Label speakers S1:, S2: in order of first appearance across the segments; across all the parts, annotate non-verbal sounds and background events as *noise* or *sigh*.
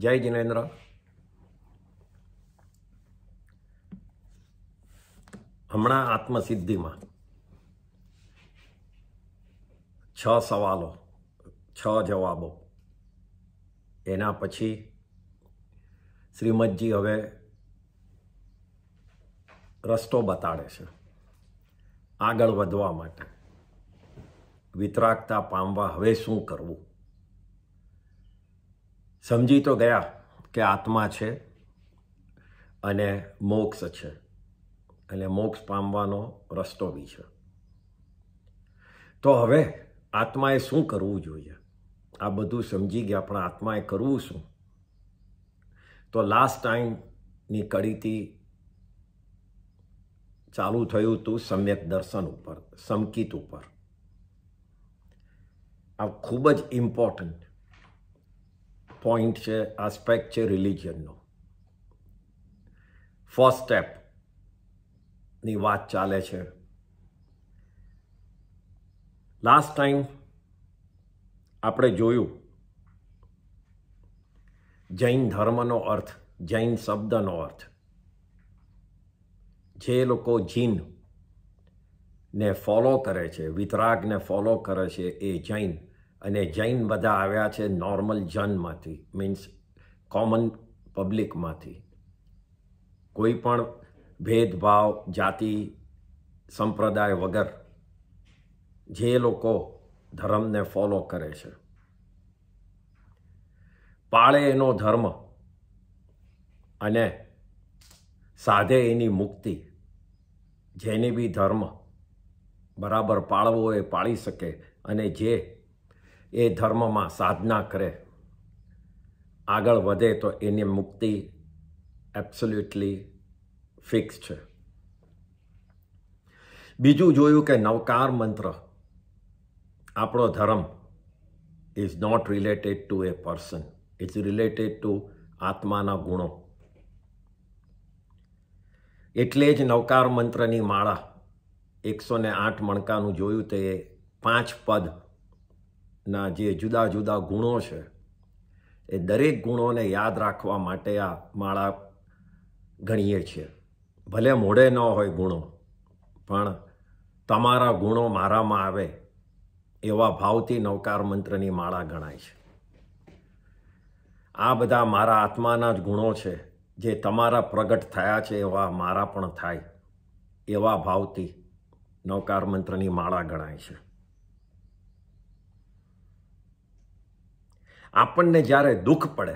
S1: જય જિનેન્દ્ર હમણાં આત્મસિદ્ધિમાં છ સવાલો છ જવાબો એના પછી શ્રીમદજી હવે રસ્તો બતાડે છે આગળ વધવા માટે વિતરાગતા પામવા હવે શું કરવું સમજી તો ગયા કે આત્મા છે અને મોક્ષ છે અને મોક્ષ પામવાનો રસ્તો બી છે તો હવે આત્માએ શું કરવું જોઈએ આ બધું સમજી ગયા પણ આત્માએ કરવું શું તો લાસ્ટ ટાઈમની કડીથી ચાલુ થયું હતું સમ્યક દર્શન ઉપર સમકિત ઉપર આ ખૂબ જ ઇમ્પોર્ટન્ટ પોઈન્ટ છે આસ્પેક્ટ છે રિલિજનનો ફર્સ્ટ સ્ટેપની વાત ચાલે છે લાસ્ટ ટાઈમ આપણે જોયું જૈન ધર્મનો અર્થ જૈન શબ્દનો અર્થ જે લોકો જીન ને ફોલો કરે છે વિતરાગને ફોલો કરે છે એ જૈન અને જૈન બધા આવ્યા છે નોર્મલ જનમાંથી મીન્સ કોમન પબ્લિકમાંથી કોઈ પણ ભેદભાવ જાતિ સંપ્રદાય વગર જે લોકો ધર્મને ફોલો કરે છે પાળે એનો ધર્મ અને સાધે એની મુક્તિ જેને બી ધર્મ બરાબર પાળવો એ પાળી શકે અને જે એ ધર્મમાં સાધના કરે આગળ વધે તો એની મુક્તિ એબ્સોલ્યુટલી ફિક્સ છે બીજું જોયું કે નવકાર મંત્ર આપણો ધર્મ is not related to a person is related to આત્માના ગુણો એટલે જ નવકાર મંત્રની માળા એકસો ને આઠ મણકાનું જોયું તે પાંચ પદ ના જે જુદા જુદા ગુણો છે એ દરેક ગુણોને યાદ રાખવા માટે આ માળા ગણીએ છીએ ભલે મોડે ન હોય ગુણો પણ તમારા ગુણો મારામાં આવે એવા ભાવથી નવકાર મંત્રની માળા ગણાય છે આ બધા મારા આત્માના જ ગુણો છે જે તમારા પ્રગટ થયા છે એવા મારા પણ થાય એવા ભાવથી નવકાર મંત્રની માળા ગણાય છે આપણને જ્યારે દુઃખ પડે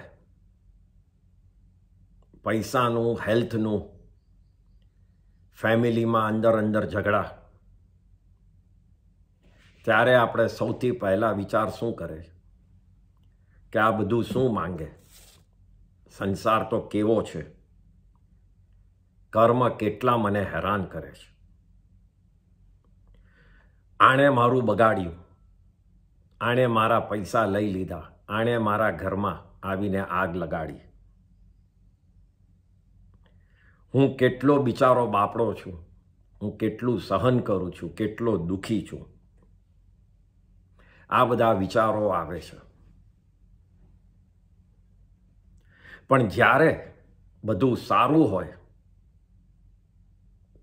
S1: પૈસાનું હેલ્થનું ફેમિલીમાં અંદર અંદર ઝઘડા ત્યારે આપણે સૌથી પહેલાં વિચાર શું કરે કે આ બધું શું માંગે સંસાર તો કેવો છે કર્મ કેટલા મને હેરાન કરે છે આણે મારું બગાડ્યું આણે મારા પૈસા લઈ લીધા આણે મારા ઘરમાં આવીને આગ લગાડી હું કેટલો બિચારો બાપડો છું હું કેટલું સહન કરું છું કેટલો દુઃખી છું આ બધા વિચારો આવે છે પણ જ્યારે બધું સારું હોય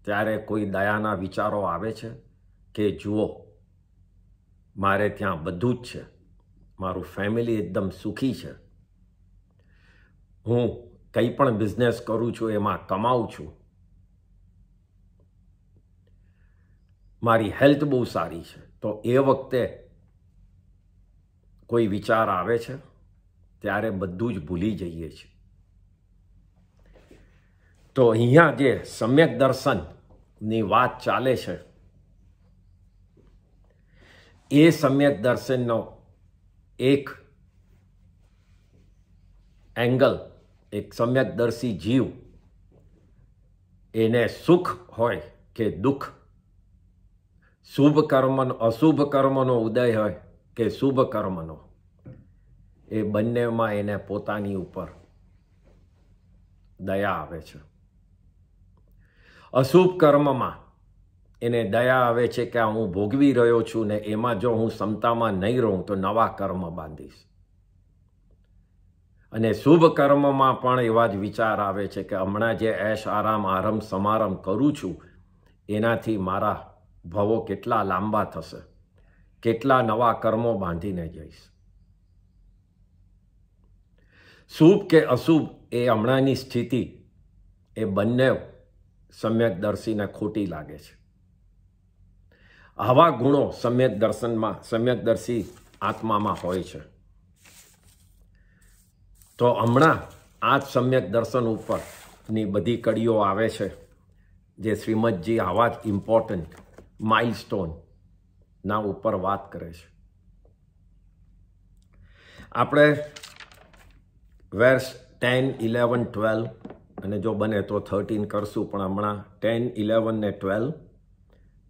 S1: ત્યારે કોઈ દયાના વિચારો આવે છે કે જુઓ મારે ત્યાં બધું જ છે મારું ફેમિલી એકદમ સુખી છે હું કંઈ પણ બિઝનેસ કરું છું એમાં કમાઉં છું મારી હેલ્થ બહુ સારી છે તો એ વખતે કોઈ વિચાર આવે છે ત્યારે બધું જ ભૂલી જઈએ છીએ તો અહીંયા જે સમ્યક દર્શનની વાત ચાલે છે એ સમ્યક દર્શનનો એક એંગલ એક સમ્યકદર્શી જીવ એને સુખ હોય કે દુઃખ શુભ કર્મનો અશુભ કર્મનો ઉદય હોય કે શુભ કર્મનો એ બંનેમાં એને પોતાની ઉપર દયા આવે છે અશુભ કર્મમાં એને દયા આવે છે કે હું ભોગવી રહ્યો છું ને એમાં જો હું ક્ષમતામાં નહીં રહું તો નવા કર્મ બાંધીશ અને શુભ કર્મમાં પણ એવા જ વિચાર આવે છે કે હમણાં જે એશ આરામ આરંભ સમારંભ કરું છું એનાથી મારા ભવો કેટલા લાંબા થશે કેટલા નવા કર્મો બાંધીને જઈશ શુભ કે અશુભ એ હમણાંની સ્થિતિ એ બંને સમ્યક દર્શીને ખોટી લાગે છે આવા ગુણો સમ્યક દર્શનમાં સમ્યકદર્શી આત્મામાં હોય છે તો હમણાં આ જ સમ્યક દર્શન ઉપરની બધી કડીઓ આવે છે જે શ્રીમદજી આવા જ ઇમ્પોર્ટન્ટ માઇલસ્ટોનના ઉપર વાત કરે છે આપણે વેર્સ ટેન ઇલેવન ટ્વેલ્વ અને જો બને તો થર્ટીન કરશું પણ હમણાં ટેન ઇલેવન ને ટ્વેલ્વ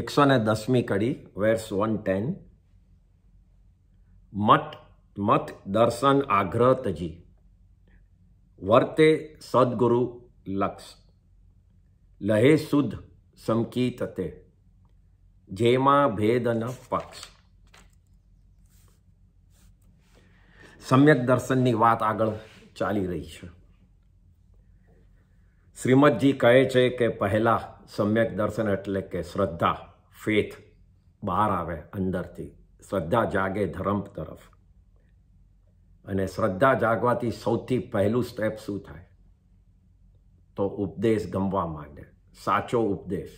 S1: એકસો ને દસમી કડી વેર્સ વન ટેન મત મત દર્શન આગ્રહ તજી વર્તે સદગુરુ લક્ષ લહે શુદ્ધ સમકીત તે જેમાં ભેદ ન પક્ષ સમ્યક દર્શનની વાત આગળ ચાલી રહી છે શ્રીમદજી કહે છે કે પહેલાં સમ્યક દર્શન એટલે કે શ્રદ્ધા ફેથ બહાર આવે અંદરથી શ્રદ્ધા જાગે ધર્મ તરફ અને શ્રદ્ધા જાગવાથી સૌથી પહેલું સ્ટેપ શું થાય તો ઉપદેશ ગમવા માંડે સાચો ઉપદેશ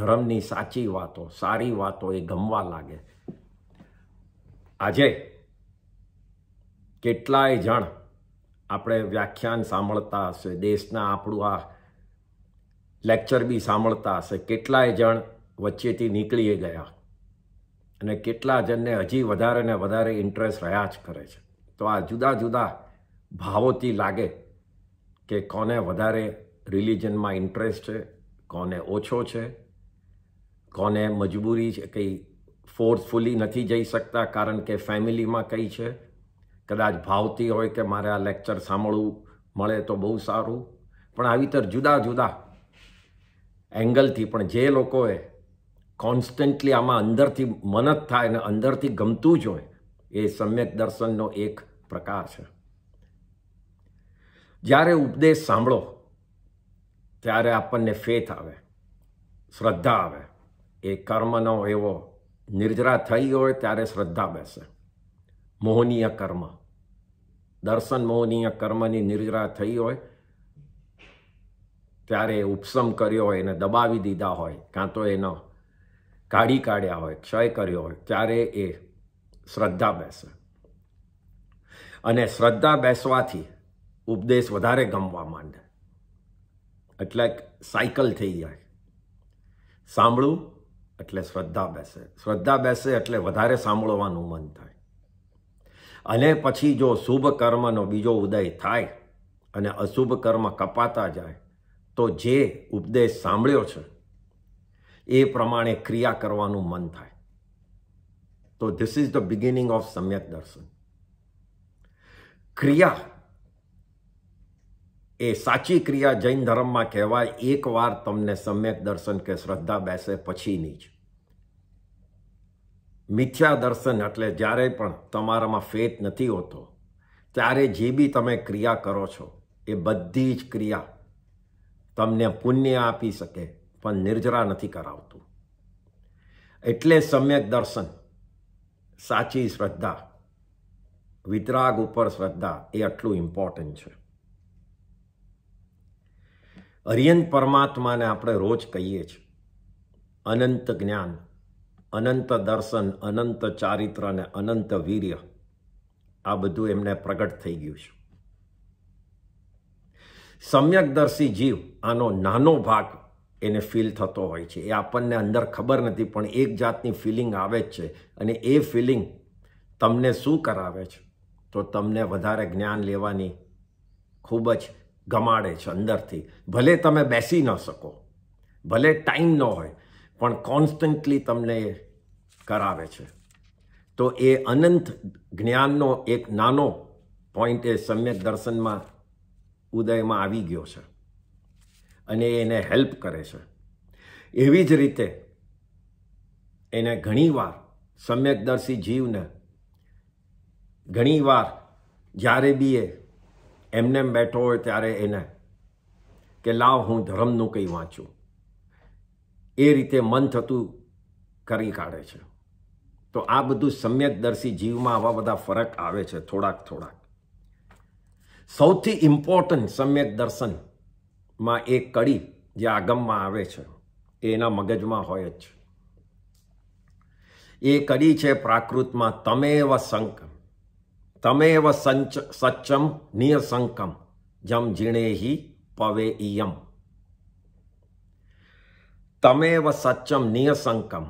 S1: ધર્મની સાચી વાતો સારી વાતો એ ગમવા લાગે આજે કેટલાય જણ આપણે વ્યાખ્યાન સાંભળતા હશે દેશના આપણું આ લેક્ચર બી સાંભળતા હશે કેટલાય જણ વચ્ચેથી નીકળી ગયા અને કેટલા જણને હજી વધારે ને વધારે ઇન્ટરેસ્ટ રહ્યા જ કરે છે તો આ જુદા જુદા ભાવોથી લાગે કે કોને વધારે રિલિજનમાં ઇન્ટરેસ્ટ છે કોને ઓછો છે કોને મજબૂરી છે કંઈ ફોર્સફુલી નથી જઈ શકતા કારણ કે ફેમિલીમાં કંઈ છે કદાચ ભાવતી હોય કે મારે આ લેક્ચર સાંભળવું મળે તો બહુ સારું પણ આવી તર જુદા જુદા એંગલથી પણ જે લોકોએ કોન્સ્ટન્ટલી આમાં અંદરથી મન જ થાય અને અંદરથી ગમતું જ હોય એ સમ્યક દર્શનનો એક પ્રકાર છે જ્યારે ઉપદેશ સાંભળો ત્યારે આપણને ફેથ આવે શ્રદ્ધા આવે એ કર્મનો એવો નિર્જરા થઈ હોય ત્યારે શ્રદ્ધા બેસે મોહનીય કર્મ દર્શન મોહનીય કર્મની નિર્જરા થઈ હોય ત્યારે ઉપસમ કર્યો હોય એને દબાવી દીધા હોય કાં તો એનો કાઢી કાઢ્યા હોય ક્ષય કર્યો હોય ત્યારે એ શ્રદ્ધા બેસે અને શ્રદ્ધા બેસવાથી ઉપદેશ વધારે ગમવા માંડે એટલે સાયકલ થઈ જાય સાંભળું એટલે શ્રદ્ધા બેસે શ્રદ્ધા બેસે એટલે વધારે સાંભળવાનું મન થાય અને પછી જો શુભ કર્મનો બીજો ઉદય થાય અને અશુભ કર્મ કપાતા જાય તો જે ઉપદેશ સાંભળ્યો છે એ પ્રમાણે ક્રિયા કરવાનું મન થાય તો this is the beginning of સમ્યક દર્શન ક્રિયા એ સાચી ક્રિયા જૈન ધર્મમાં કહેવાય એકવાર તમને સમ્યક દર્શન કે શ્રદ્ધા બેસે પછીની જ મિથ્યા દર્શન એટલે જ્યારે પણ તમારામાં ફેથ નથી હોતો ત્યારે જે બી તમે ક્રિયા કરો છો એ બધી જ ક્રિયા તમને પુણ્ય આપી શકે પણ નિર્જરા નથી કરાવતું એટલે સમ્યક દર્શન સાચી શ્રદ્ધા વિતરાગ ઉપર શ્રદ્ધા એ આટલું ઇમ્પોર્ટન્ટ છે અરિયન પરમાત્માને આપણે રોજ કહીએ છીએ અનંત જ્ઞાન અનંત દર્શન અનંત ચારિત્ર અને અનંત વીર્ય આ બધું એમને પ્રગટ થઈ ગયું છે સમ્યકદર્શી જીવ આનો નાનો ભાગ એને ફીલ થતો હોય છે એ આપણને અંદર ખબર નથી પણ એક જાતની ફિલિંગ આવે જ છે અને એ ફિલિંગ તમને શું કરાવે છે તો તમને વધારે જ્ઞાન લેવાની ખૂબ જ ગમાડે છે અંદરથી ભલે તમે બેસી ન શકો ભલે ટાઈમ ન હોય પણ કોન્સ્ટન્ટલી તમને કરાવે છે તો એ અનંત જ્ઞાનનો એક નાનો પોઈન્ટ એ સમ્યક દર્શનમાં ઉદયમાં આવી ગયો છે અને એને હેલ્પ કરે છે એવી જ રીતે એને ઘણીવાર સમ્યકદર્શી જીવને ઘણીવાર જ્યારે બી એ એમને બેઠો હોય ત્યારે એને કે લાવ હું ધર્મનું કંઈ વાંચું એ રીતે મન થતું કરી કાઢે છે તો આ બધું સમ્યકદર્શી જીવમાં આવા બધા ફરક આવે છે થોડાક થોડાક સૌથી ઇમ્પોર્ટન્ટ સમ્યક દર્શનમાં એ કડી જે આગમમાં આવે છે એ એના મગજમાં હોય જ છે એ કડી છે પ્રાકૃતમાં તમેવ સંકમ તમેવ સંચ સચમ નિયસંકમ જમ જીણેહી પવે ઇયમ તમેવ સચ્ચમ નિયસંકમ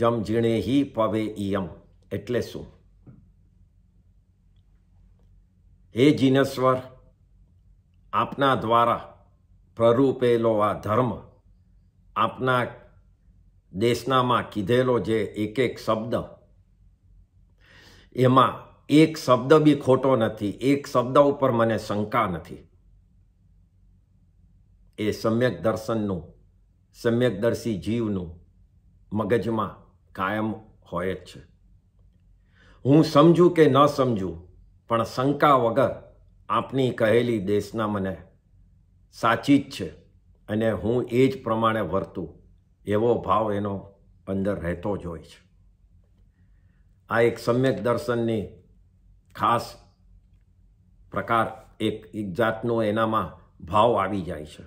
S1: જમ જીણે હી પવે ઇયમ એટલે શું હે જીનેશ્વર આપના દ્વારા પ્રરૂપેલો આ ધર્મ આપના દેશનામાં કીધેલો જે એક એક શબ્દ એમાં એક શબ્દ બી ખોટો નથી એક શબ્દ ઉપર મને શંકા નથી એ સમ્યક દર્શનનું સમ્યકદર્શી જીવનું મગજમાં કાયમ હોય જ છે હું સમજું કે ન સમજું પણ શંકા વગર આપની કહેલી દેશના મને સાચી જ છે અને હું એ જ પ્રમાણે વર્તું એવો ભાવ એનો અંદર રહેતો જ હોય છે આ એક સમ્યક દર્શનની ખાસ પ્રકાર એક એક જાતનો એનામાં ભાવ આવી જાય છે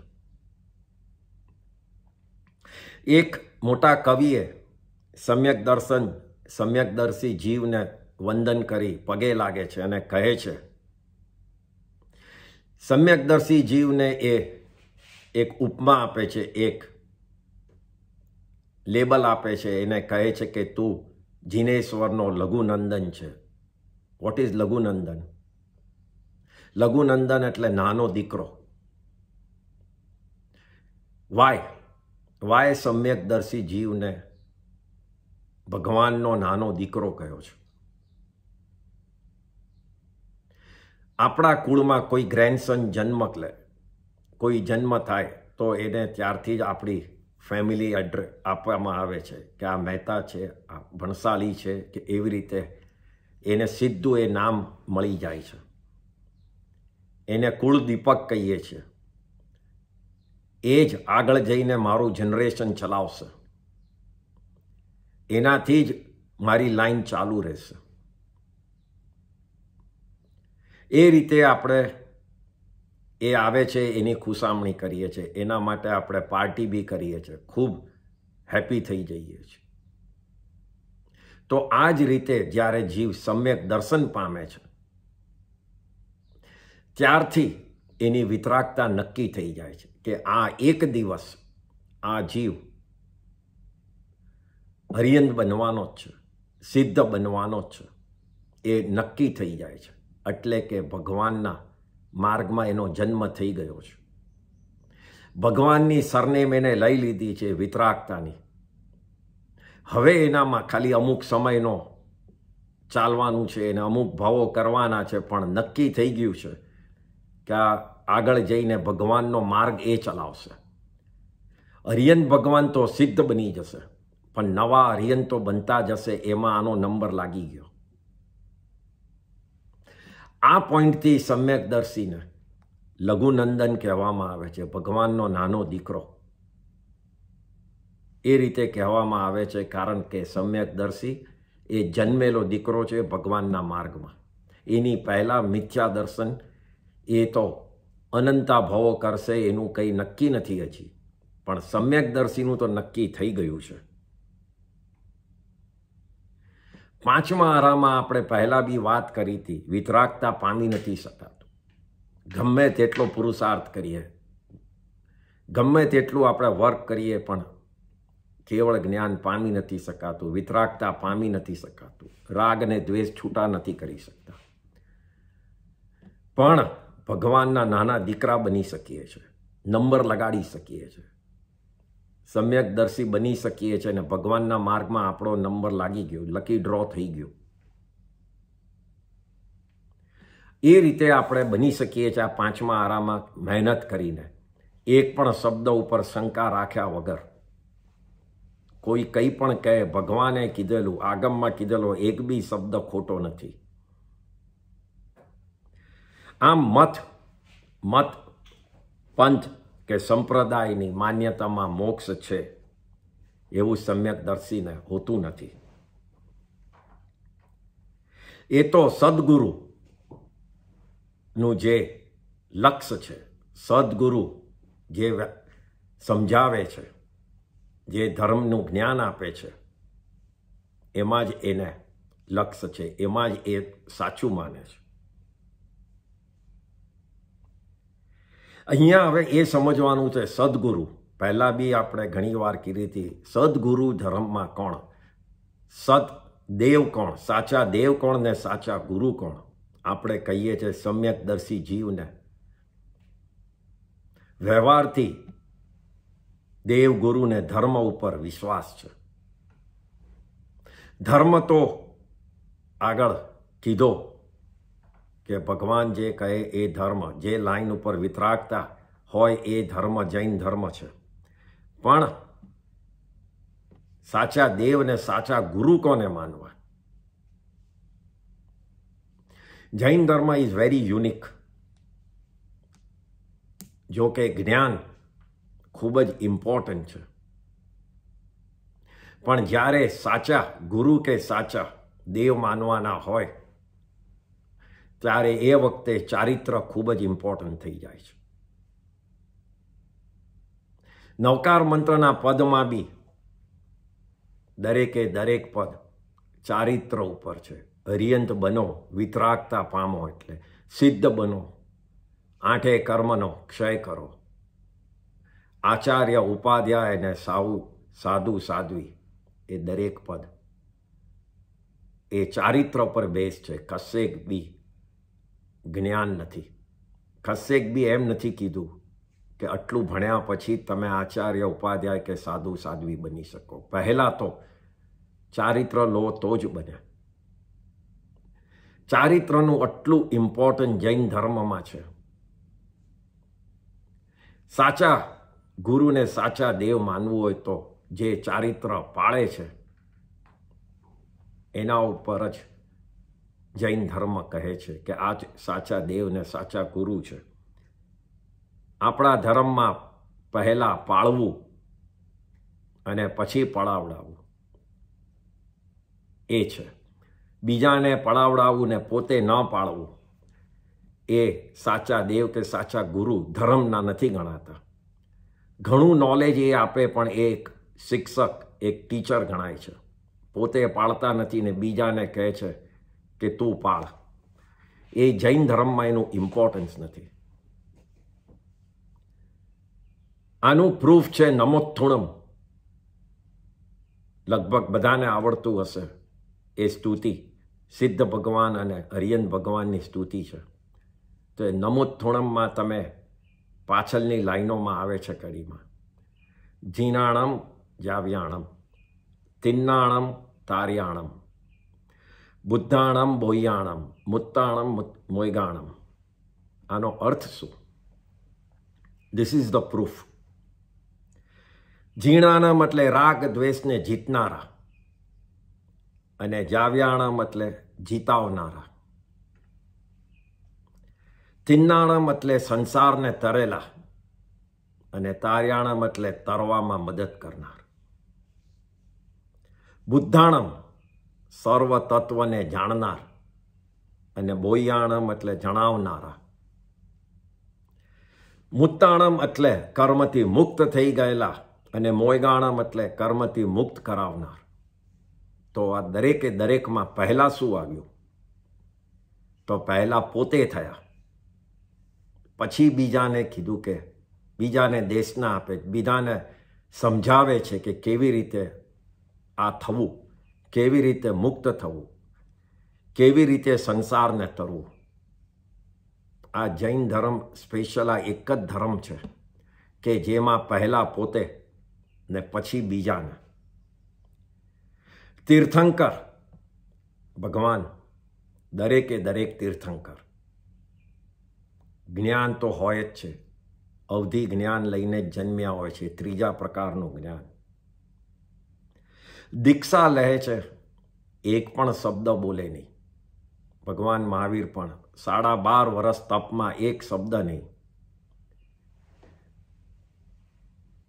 S1: એક મોટા કવિએ સમ્યક દર્શન સમ્યકદર્શી જીવને વંદન કરી પગે લાગે છે અને કહે છે સમ્યકદર્શી જીવને એ એક ઉપમા આપે છે એક લેબલ આપે છે એને કહે છે કે તું જીનેશ્વરનો લઘુનંદન છે વોટ ઇઝ લઘુનંદન લઘુનંદન એટલે નાનો દીકરો વાય વાય સમ્યકદર્શી જીવને ભગવાનનો નાનો દીકરો કહ્યો છે આપણા કુળમાં કોઈ ગ્રેન્ડસન જન્મ લે કોઈ જન્મ થાય તો એને ત્યારથી જ આપણી ફેમિલી એડ્રે આપવામાં આવે છે કે આ મહેતા છે આ ભણસાલી છે કે એવી રીતે એને સીધું એ નામ મળી જાય છે એને કુળ દીપક કહીએ છીએ એ જ આગળ જઈને મારું જનરેશન ચલાવશે એનાથી જ મારી લાઈન ચાલુ રહેશે એ રીતે આપણે એ આવે છે એની ખુશામણી કરીએ છીએ એના માટે આપણે પાર્ટી બી કરીએ છીએ ખૂબ હેપી થઈ જઈએ છીએ તો આ જ રીતે જ્યારે જીવ સમ્યક દર્શન પામે છે ત્યારથી એની વિતરાકતા નક્કી થઈ જાય છે કે આ એક દિવસ આ જીવ હરિયન બનવાનો જ છે સિદ્ધ બનવાનો જ છે એ નક્કી થઈ જાય છે એટલે કે ભગવાનના માર્ગમાં એનો જન્મ થઈ ગયો છે ભગવાનની સરનેમ એને લઈ લીધી છે વિતરાગતાની હવે એનામાં ખાલી અમુક સમયનો ચાલવાનું છે એને અમુક ભાવો કરવાના છે પણ નક્કી થઈ ગયું છે કે આ આગળ જઈને ભગવાનનો માર્ગ એ ચલાવશે હરિયન ભગવાન તો સિદ્ધ બની જશે પણ નવા હરિયન તો બનતા જશે એમાં આનો નંબર લાગી ગયો આ પોઈન્ટથી દર્શીને લઘુનંદન કહેવામાં આવે છે ભગવાનનો નાનો દીકરો એ રીતે કહેવામાં આવે છે કારણ કે સમ્યક દર્શી એ જન્મેલો દીકરો છે ભગવાનના માર્ગમાં એની પહેલાં મિથ્યા દર્શન એ તો અનંતા ભવો કરશે એનું કંઈ નક્કી નથી હજી પણ સમ્યકદર્શીનું તો નક્કી થઈ ગયું છે પાંચમા આરામાં આપણે પહેલાં બી વાત કરી હતી વિતરાગતા પામી નથી શકાતું ગમે તેટલો પુરુષાર્થ કરીએ ગમે તેટલું આપણે વર્ક કરીએ પણ કેવળ જ્ઞાન પામી નથી શકાતું વિતરાગતા પામી નથી શકાતું રાગ અને દ્વેષ છૂટા નથી કરી શકતા પણ ભગવાનના નાના દીકરા બની શકીએ છીએ નંબર લગાડી શકીએ છીએ સમ્યકદર્શી બની શકીએ છીએ અને ભગવાનના માર્ગમાં આપણો નંબર લાગી ગયો લકી ડ્રો થઈ ગયો એ રીતે આપણે બની શકીએ છીએ આ પાંચમા આરામાં મહેનત કરીને એક પણ શબ્દ ઉપર શંકા રાખ્યા વગર કોઈ કંઈ પણ કહે ભગવાને કીધેલું આગમમાં કીધેલો એક બી શબ્દ ખોટો નથી આમ મત મત પંથ કે સંપ્રદાયની માન્યતામાં મોક્ષ છે એવું સમ્યક દર્શીને હોતું નથી એ તો સદગુરુ જે લક્ષ્ય છે સદગુરુ જે સમજાવે છે જે ધર્મનું જ્ઞાન આપે છે એમાં જ એને લક્ષ્ય છે એમાં જ એ સાચું માને છે અહીંયા હવે એ સમજવાનું છે સદગુરુ પહેલાં બી આપણે ઘણીવાર કીધી હતી સદગુરુ ધર્મમાં કોણ સદ દેવ કોણ સાચા દેવ કોણ ને સાચા ગુરુ કોણ આપણે કહીએ છીએ સમ્યકદર્શી જીવને વ્યવહારથી દેવ ગુરુને ધર્મ ઉપર વિશ્વાસ છે ધર્મ તો આગળ કીધો કે ભગવાન જે કહે એ ધર્મ જે લાઈન ઉપર વિતરાગતા હોય એ ધર્મ જૈન ધર્મ છે પણ સાચા દેવને સાચા ગુરુ કોને માનવા જૈન ધર્મ ઇઝ વેરી યુનિક જો કે જ્ઞાન ખૂબ જ ઇમ્પોર્ટન્ટ છે પણ જ્યારે સાચા ગુરુ કે સાચા દેવ માનવાના હોય ત્યારે એ વખતે ચારિત્ર ખૂબ જ ઇમ્પોર્ટન્ટ થઈ જાય છે નવકાર મંત્રના પદમાં બી દરેકે દરેક પદ ચારિત્ર ઉપર છે હરિયંત બનો વિતરાગતા પામો એટલે સિદ્ધ બનો આઠે કર્મનો ક્ષય કરો આચાર્ય ઉપાધ્યાય અને સાવું સાધુ સાધ્વી એ દરેક પદ એ ચારિત્ર પર બેસ છે કશેક બી જ્ઞાન નથી કશેક બી એમ નથી કીધું કે આટલું ભણ્યા પછી તમે આચાર્ય ઉપાધ્યાય કે સાધુ સાધ્વી બની શકો પહેલાં તો ચારિત્ર લો તો જ બન્યા ચારિત્રનું આટલું ઇમ્પોર્ટન્ટ જૈન ધર્મમાં છે સાચા ગુરુને સાચા દેવ માનવું હોય તો જે ચારિત્ર પાળે છે એના ઉપર જ જૈન ધર્મ કહે છે કે આ જ સાચા દેવ ને સાચા ગુરુ છે આપણા ધર્મમાં પહેલાં પાળવું અને પછી પળાવડાવવું એ છે બીજાને પળાવડાવવું ને પોતે ન પાળવું એ સાચા દેવ કે સાચા ગુરુ ધર્મના નથી ગણાતા ઘણું નોલેજ એ આપે પણ એક શિક્ષક એક ટીચર ગણાય છે પોતે પાળતા નથી ને બીજાને કહે છે કે તું પાળ એ જૈન ધર્મમાં એનું ઇમ્પોર્ટન્સ નથી આનું પ્રૂફ છે નમોત્થુણમ લગભગ બધાને આવડતું હશે એ સ્તુતિ સિદ્ધ ભગવાન અને હરિયન ભગવાનની સ્તુતિ છે તો એ નમોત્થુણમમાં તમે પાછળની લાઈનોમાં આવે છે કડીમાં જીનાણમ જાવ્યાણમ તિન્નાણમ તારિયાણમ બુદ્ધાણમ બોયાણમ મુત્તાણમ મોયગાણમ આનો અર્થ શું ધીસ ઇઝ ધ પ્રૂફ ઝીણાણમ એટલે રાગ દ્વેષને જીતનારા અને જાવ્યાણમ એટલે જીતાવનારા તિન્નાણમ એટલે સંસારને તરેલા અને તાર્યાણમ એટલે તરવામાં મદદ કરનાર બુદ્ધાણમ સર્વ તત્વને જાણનાર અને બોયાણમ એટલે જણાવનારા મુત્તાણમ એટલે કર્મથી મુક્ત થઈ ગયેલા અને મોયગાણમ એટલે કર્મથી મુક્ત કરાવનાર તો આ દરેકે દરેકમાં પહેલાં શું આવ્યું તો પહેલાં પોતે થયા પછી બીજાને કીધું કે બીજાને દેશના આપે બીજાને સમજાવે છે કે કેવી રીતે આ થવું કેવી રીતે મુક્ત થવું કેવી રીતે સંસારને તરવું આ જૈન ધર્મ સ્પેશિયલ આ એક જ ધર્મ છે કે જેમાં પહેલાં પોતે ને પછી બીજાને તીર્થંકર ભગવાન દરેકે દરેક તીર્થંકર જ્ઞાન તો હોય જ છે અવધિ જ્ઞાન લઈને જન્મ્યા હોય છે ત્રીજા પ્રકારનું જ્ઞાન દીક્ષા લે છે એક પણ શબ્દ બોલે નહીં ભગવાન મહાવીર પણ સાડા બાર વર્ષ તપમાં એક શબ્દ નહીં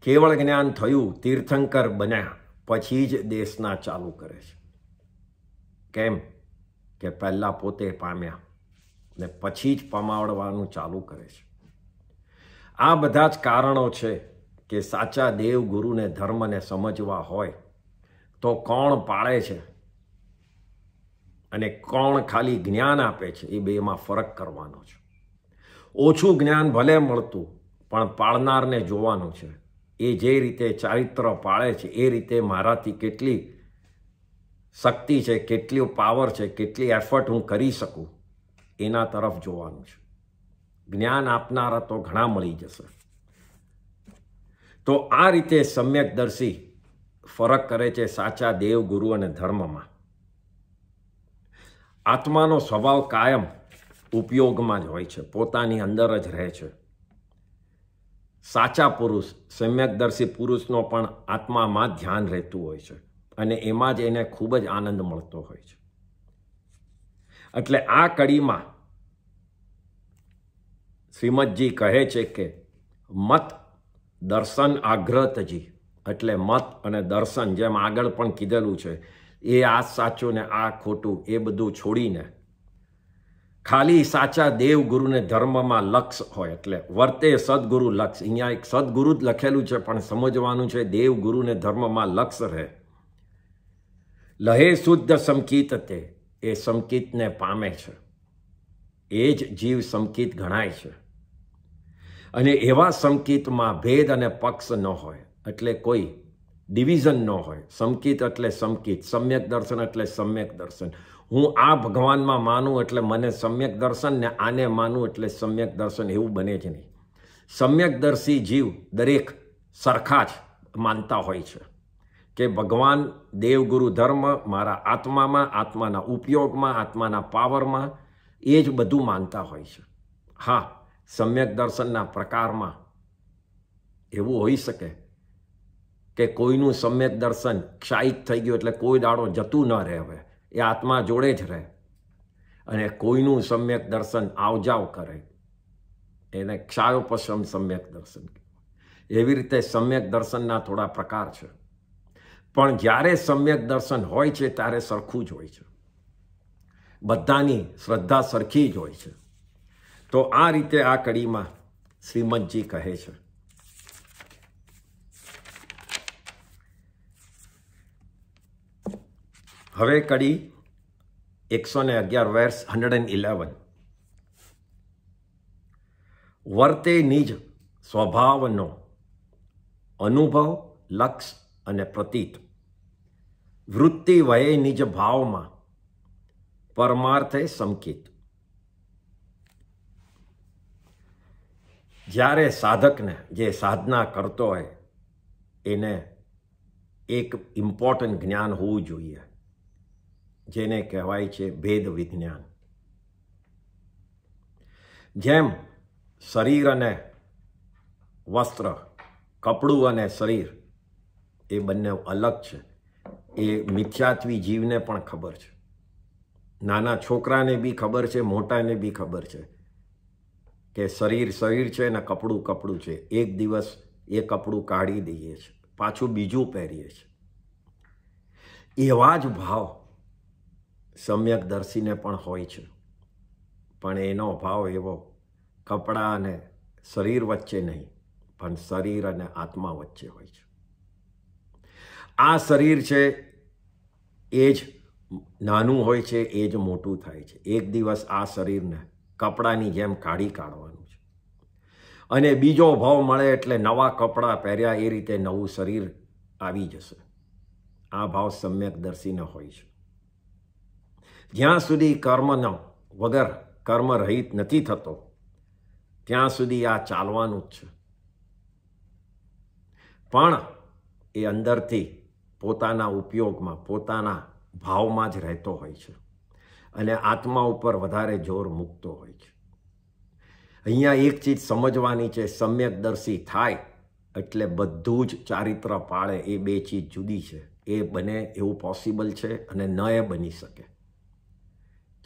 S1: કેવળ જ્ઞાન થયું તીર્થંકર બન્યા પછી જ દેશના ચાલુ કરે છે કેમ કે પહેલાં પોતે પામ્યા ને પછી જ પમાવડવાનું ચાલુ કરે છે આ બધા જ કારણો છે કે સાચા દેવ ગુરુને ધર્મને સમજવા હોય તો કોણ પાળે છે અને કોણ ખાલી જ્ઞાન આપે છે એ બેમાં ફરક કરવાનો છે ઓછું જ્ઞાન ભલે મળતું પણ પાળનારને જોવાનું છે એ જે રીતે ચારિત્ર પાળે છે એ રીતે મારાથી કેટલી શક્તિ છે કેટલી પાવર છે કેટલી એફર્ટ હું કરી શકું એના તરફ જોવાનું છે જ્ઞાન આપનારા તો ઘણા મળી જશે તો આ રીતે સમ્યક દર્શી ફરક કરે છે સાચા દેવ ગુરુ અને ધર્મમાં આત્માનો સ્વભાવ કાયમ ઉપયોગમાં જ હોય છે પોતાની અંદર જ રહે છે સાચા પુરુષ સમ્યકદર્શી પુરુષનો પણ આત્મામાં ધ્યાન રહેતું હોય છે અને એમાં જ એને ખૂબ જ આનંદ મળતો હોય છે એટલે આ કડીમાં શ્રીમદજી કહે છે કે મત દર્શન આગ્રહતજી એટલે મત અને દર્શન જેમ આગળ પણ કીધેલું છે એ આ સાચું ને આ ખોટું એ બધું છોડીને ખાલી સાચા દેવગુરુને ધર્મમાં લક્ષ હોય એટલે વર્તે સદગુરુ લક્ષ અહીંયા એક સદગુરુ જ લખેલું છે પણ સમજવાનું છે દેવગુરુને ધર્મમાં લક્ષ રહે લહે શુદ્ધ સમકિત તે એ સમકિતને પામે છે એ જ જીવ સમકિત ગણાય છે અને એવા સંકિતમાં ભેદ અને પક્ષ ન હોય એટલે કોઈ ડિવિઝન ન હોય સમકિત એટલે સમકિત સમ્યક દર્શન એટલે સમ્યક દર્શન હું આ ભગવાનમાં માનું એટલે મને સમ્યક દર્શન ને આને માનું એટલે સમ્યક દર્શન એવું બને જ નહીં સમ્યકદર્શી જીવ દરેક સરખા જ માનતા હોય છે કે ભગવાન દેવગુરુ ધર્મ મારા આત્મામાં આત્માના ઉપયોગમાં આત્માના પાવરમાં એ જ બધું માનતા હોય છે હા સમ્યક દર્શનના પ્રકારમાં એવું હોઈ શકે કે કોઈનું સમ્યક દર્શન ક્ષાયિત થઈ ગયું એટલે કોઈ દાડો જતું ન રહે હવે એ આત્મા જોડે જ રહે અને કોઈનું સમ્યક દર્શન આવજાવ કરે એને ક્ષાયોપશમ સમ્યક દર્શન એવી રીતે સમ્યક દર્શનના થોડા પ્રકાર છે પણ જ્યારે સમ્યક દર્શન હોય છે ત્યારે સરખું જ હોય છે બધાની શ્રદ્ધા સરખી જ હોય છે તો આ રીતે આ કડીમાં શ્રીમદજી કહે છે હવે કડી એકસો ને અગિયાર વેર્સ હંડ્રેડ એન્ડ ઇલેવન વર્તે નિજ સ્વભાવનો અનુભવ લક્ષ અને પ્રતીત વૃત્તિ વયે નિજ ભાવમાં પરમાર્થે સંકિત જ્યારે સાધકને જે સાધના કરતો હોય એને એક ઇમ્પોર્ટન્ટ જ્ઞાન હોવું જોઈએ જેને કહેવાય છે ભેદ વિજ્ઞાન જેમ શરીર અને વસ્ત્ર કપડું અને શરીર એ બંને અલગ છે એ મિથ્યાત્વી જીવને પણ ખબર છે નાના છોકરાને બી ખબર છે મોટાને બી ખબર છે કે શરીર શરીર છે ને કપડું કપડું છે એક દિવસ એ કપડું કાઢી દઈએ છીએ પાછું બીજું પહેરીએ છીએ એવા જ ભાવ સમ્યક દર્શીને પણ હોય છે પણ એનો ભાવ એવો કપડાં અને શરીર વચ્ચે નહીં પણ શરીર અને આત્મા વચ્ચે હોય છે આ શરીર છે એ જ નાનું હોય છે એ જ મોટું થાય છે એક દિવસ આ શરીરને કપડાની જેમ કાઢી કાઢવાનું છે અને બીજો ભાવ મળે એટલે નવા કપડાં પહેર્યા એ રીતે નવું શરીર આવી જશે આ ભાવ સમ્યક દર્શીને હોય છે જ્યાં સુધી કર્મનો વગર કર્મ રહિત નથી થતો ત્યાં સુધી આ ચાલવાનું જ છે પણ એ અંદરથી પોતાના ઉપયોગમાં પોતાના ભાવમાં જ રહેતો હોય છે અને આત્મા ઉપર વધારે જોર મૂકતો હોય છે અહીંયા એક ચીજ સમજવાની છે સમ્યકદર્શી થાય એટલે બધું જ ચારિત્ર પાળે એ બે ચીજ જુદી છે એ બને એવું પોસિબલ છે અને ન એ બની શકે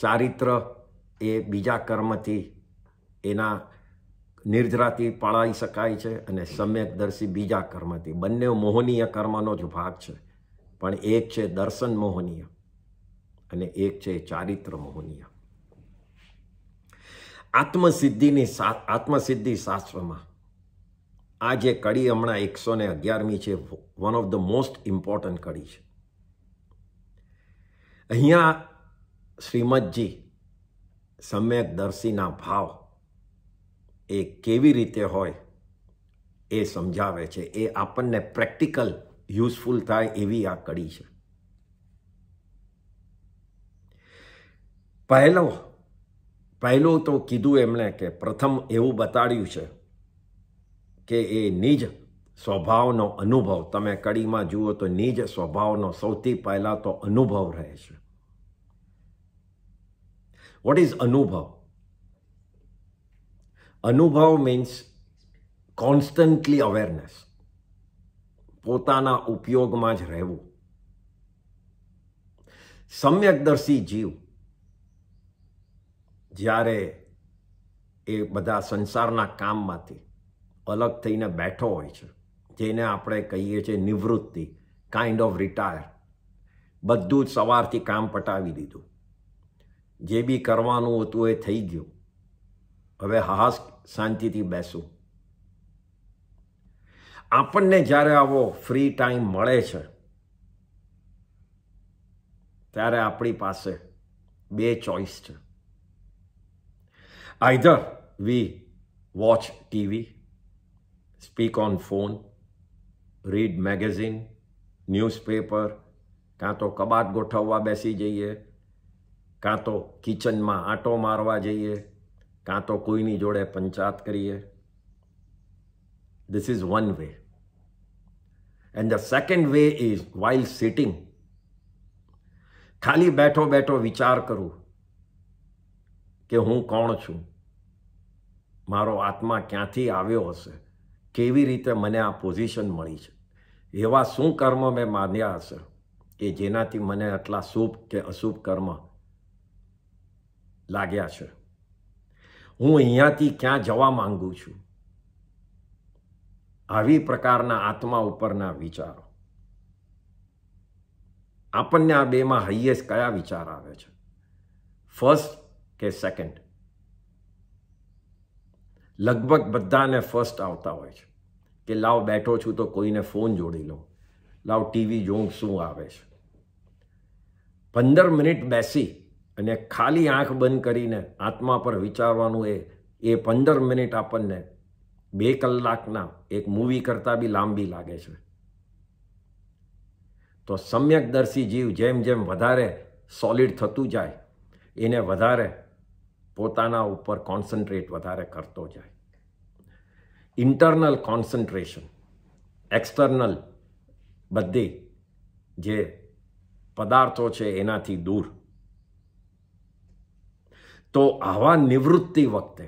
S1: ચારિત્ર એ બીજા કર્મથી એના નિર્જરાથી પાળાઈ શકાય છે અને સમ્યકદર્શી બીજા કર્મથી બંને મોહનીય કર્મનો જ ભાગ છે પણ એક છે દર્શન મોહનીય અને એક છે ચારિત્ર મોહનીય આત્મસિદ્ધિની આત્મસિદ્ધિ શાસ્ત્રમાં આ જે કડી હમણાં એકસો ને અગિયારમી છે one of the most important કડી છે અહીંયા શ્રીમદજી સમ્યક દર્શીના ભાવ એ કેવી રીતે હોય એ સમજાવે છે એ આપણને પ્રેક્ટિકલ યુઝફુલ થાય એવી આ કડી છે પહેલો પહેલું તો કીધું એમણે કે પ્રથમ એવું બતાડ્યું છે કે એ નિજ સ્વભાવનો અનુભવ તમે કડીમાં જુઓ તો નિજ સ્વભાવનો સૌથી પહેલાં તો અનુભવ રહે છે What is anubhav? અનુભવ મીન્સ કોન્સ્ટન્ટલી અવેરનેસ પોતાના ઉપયોગમાં જ રહેવું સમ્યકદર્શી જીવ જ્યારે એ બધા સંસારના કામમાંથી અલગ થઈને બેઠો હોય છે જેને આપણે કહીએ છીએ નિવૃત્તિ કાઇન્ડ ઓફ રિટાયર બધું જ સવારથી કામ પટાવી દીધું જે બી કરવાનું હતું એ થઈ ગયું હવે હાસ શાંતિથી બેસું આપણને જ્યારે આવો ફ્રી ટાઈમ મળે છે ત્યારે આપણી પાસે બે ચોઈસ છે either we watch TV speak on phone read magazine newspaper કાં તો કબાટ ગોઠવવા બેસી જઈએ કાં તો કિચનમાં આંટો મારવા જઈએ કાં તો કોઈની જોડે પંચાત કરીએ this is one way and the second way is while sitting ખાલી બેઠો બેઠો વિચાર કરું કે હું કોણ છું મારો આત્મા ક્યાંથી આવ્યો હશે કેવી રીતે મને આ પોઝિશન મળી છે એવા શું કર્મ મેં માન્યા હશે કે જેનાથી મને આટલા શુભ કે અશુભ કર્મ લાગ્યા છે હું અહીંયાથી ક્યાં જવા માંગુ છું આવી પ્રકારના આત્મા ઉપરના વિચારો આપણને આ બેમાં હાઈએસ્ટ કયા વિચાર આવે છે ફર્સ્ટ કે સેકન્ડ લગભગ બધાને ફર્સ્ટ આવતા હોય છે કે લાવ બેઠો છું તો કોઈને ફોન જોડી લો લાવ ટીવી જોઉં શું આવે છે પંદર મિનિટ બેસી અને ખાલી આંખ બંધ કરીને આત્મા પર વિચારવાનું એ એ પંદર મિનિટ આપણને બે કલાકના એક મૂવી કરતાં બી લાંબી લાગે છે તો સમ્યકદર્શી જીવ જેમ જેમ વધારે સોલિડ થતું જાય એને વધારે પોતાના ઉપર કોન્સન્ટ્રેટ વધારે કરતો જાય ઇન્ટરનલ કોન્સન્ટ્રેશન એક્સટર્નલ બધી જે પદાર્થો છે એનાથી દૂર તો આવા નિવૃત્તિ વખતે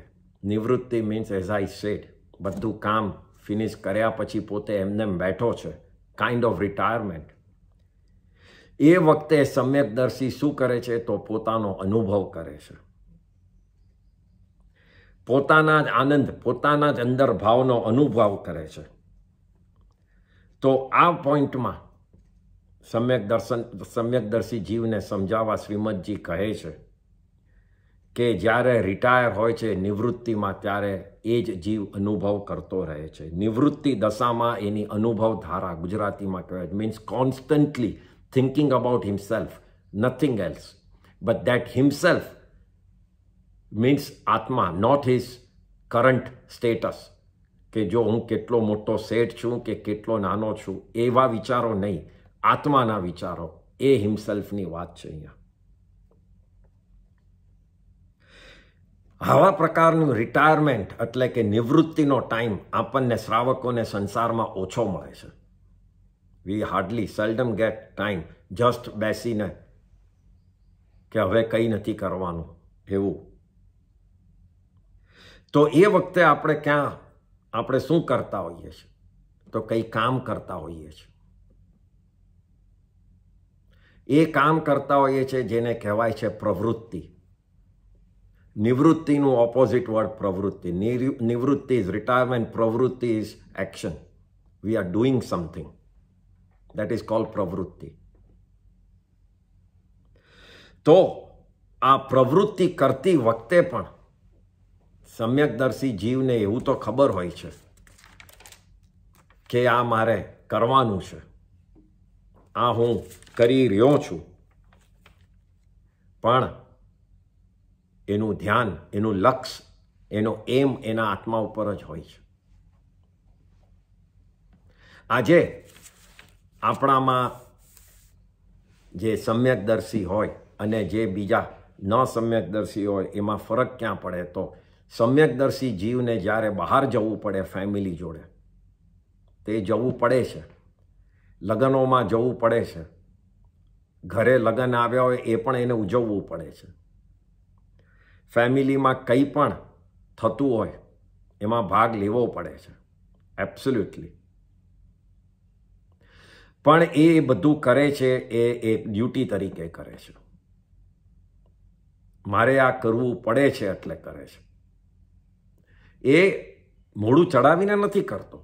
S1: નિવૃત્તિ મીન્સ એઝ આઈ સેડ બધું કામ ફિનિશ કર્યા પછી પોતે એમને બેઠો છે કાઇન્ડ ઓફ રિટાયરમેન્ટ એ વખતે સમ્યકદર્શી શું કરે છે તો પોતાનો અનુભવ કરે છે પોતાના જ આનંદ પોતાના જ અંદર ભાવનો અનુભવ કરે છે તો આ પોઈન્ટમાં સમ્યક દર્શન સમ્યકદર્શી જીવને સમજાવવા શ્રીમદજી કહે છે કે જ્યારે રિટાયર હોય છે નિવૃત્તિમાં ત્યારે એ જ જીવ અનુભવ કરતો રહે છે નિવૃત્તિ દશામાં એની અનુભવ ધારા ગુજરાતીમાં કહેવાય means constantly thinking about himself nothing else but that himself means આત્મા નોટ હિઝ કરંટ સ્ટેટસ કે જો હું કેટલો મોટો સેઠ છું કે કેટલો નાનો છું એવા વિચારો નહીં આત્માના વિચારો એ હિમસેલ્ફની વાત છે અહીંયા આવા પ્રકારનું રિટાયરમેન્ટ એટલે કે નિવૃત્તિનો ટાઈમ આપણને શ્રાવકોને સંસારમાં ઓછો મળે છે we hardly seldom get time just બેસીને કે હવે કંઈ નથી કરવાનું એવું તો એ વખતે આપણે ક્યાં આપણે શું કરતા હોઈએ છીએ તો કંઈ કામ કરતા હોઈએ છીએ એ કામ કરતા હોઈએ છીએ જેને કહેવાય છે પ્રવૃત્તિ નિવૃત્તિનું ઓપોઝિટ વર્ડ પ્રવૃત્તિ નિવૃત્તિ ઇઝ રિટાયરમેન્ટ પ્રવૃત્તિ is action we are doing something that is call પ્રવૃત્તિ તો આ પ્રવૃત્તિ કરતી વખતે પણ સમ્યકદર્શી જીવને એવું તો ખબર હોય છે કે આ મારે કરવાનું છે આ હું કરી રહ્યો છું પણ એનું ધ્યાન એનું લક્ષ એનો એમ એના આત્મા ઉપર જ હોય છે આજે આપણામાં જે સમ્યકદર્શી હોય અને જે બીજા ન સમ્યકદર્શી હોય એમાં ફરક ક્યાં પડે તો સમ્યકદર્શી જીવને જ્યારે બહાર જવું પડે ફેમિલી જોડે તે જવું પડે છે લગ્નોમાં જવું પડે છે ઘરે લગ્ન આવ્યા હોય એ પણ એને ઉજવવું પડે છે ફેમિલીમાં કંઈ પણ થતું હોય એમાં ભાગ લેવો પડે છે એબ્સોલ્યુટલી પણ એ બધું કરે છે એ એક ડ્યુટી તરીકે કરે છે મારે આ કરવું પડે છે એટલે કરે છે એ મોડું ચડાવીને નથી કરતો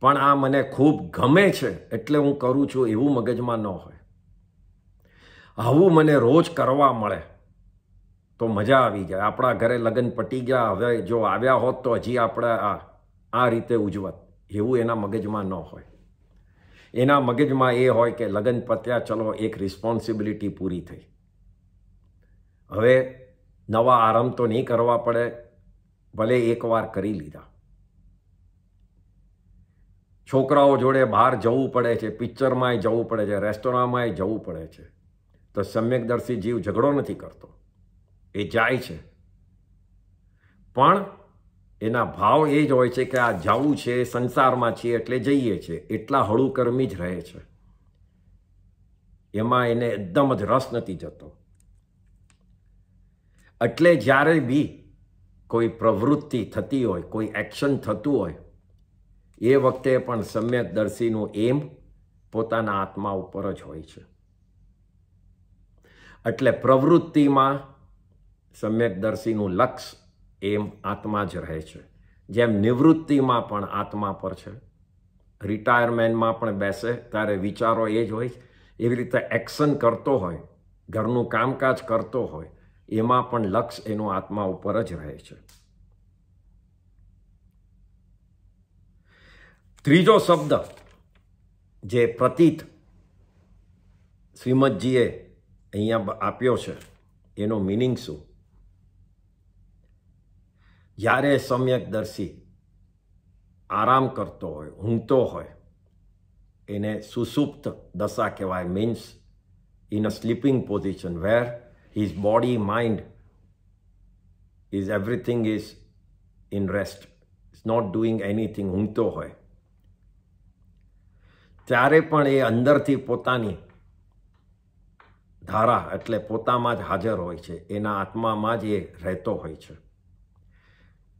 S1: પણ આ મને ખૂબ ગમે છે એટલે હું કરું છું એવું મગજમાં ન હોય આવું મને રોજ કરવા મળે તો મજા આવી જાય આપણા ઘરે લગ્ન પટી ગયા હવે જો આવ્યા હોત તો હજી આપણે આ આ રીતે ઉજવત એવું એના મગજમાં ન હોય એના મગજમાં એ હોય કે લગ્ન પત્યા ચલો એક રિસ્પોન્સિબિલિટી પૂરી થઈ હવે નવા આરંભ તો નહીં કરવા પડે ભલે એકવાર કરી લીધા છોકરાઓ જોડે બહાર જવું પડે છે પિક્ચરમાંય જવું પડે છે રેસ્ટોરાંમાંય જવું પડે છે તો સમ્યકદર્શી જીવ ઝઘડો નથી કરતો એ જાય છે પણ એના ભાવ એ જ હોય છે કે આ જવું છે સંસારમાં છીએ એટલે જઈએ છીએ એટલા હળુકર્મી જ રહે છે એમાં એને એકદમ જ રસ નથી જતો એટલે જ્યારે બી કોઈ પ્રવૃત્તિ થતી હોય કોઈ એક્શન થતું હોય એ વખતે પણ સમ્યક દર્શીનું એમ પોતાના આત્મા ઉપર જ હોય છે એટલે પ્રવૃત્તિમાં સમ્યકદર્શીનું લક્ષ એમ આત્મા જ રહે છે જેમ નિવૃત્તિમાં પણ આત્મા પર છે રિટાયરમેન્ટમાં પણ બેસે ત્યારે વિચારો એ જ હોય એવી રીતે એક્શન કરતો હોય ઘરનું કામકાજ કરતો હોય એમાં પણ લક્ષ એનું આત્મા ઉપર જ રહે છે ત્રીજો શબ્દ જે પ્રતીત શ્રીમદજીએ અહીંયા આપ્યો છે એનો મિનિંગ શું જ્યારે સમ્યક દર્શી આરામ કરતો હોય ઊંઘતો હોય એને સુસુપ્ત દશા કહેવાય means in a sleeping position where his body mind is everything is in rest is not doing anything ઊંઘતો હોય ત્યારે પણ એ અંદરથી પોતાની ધારા એટલે પોતામાં જ હાજર હોય છે એના આત્મામાં જ એ રહેતો હોય છે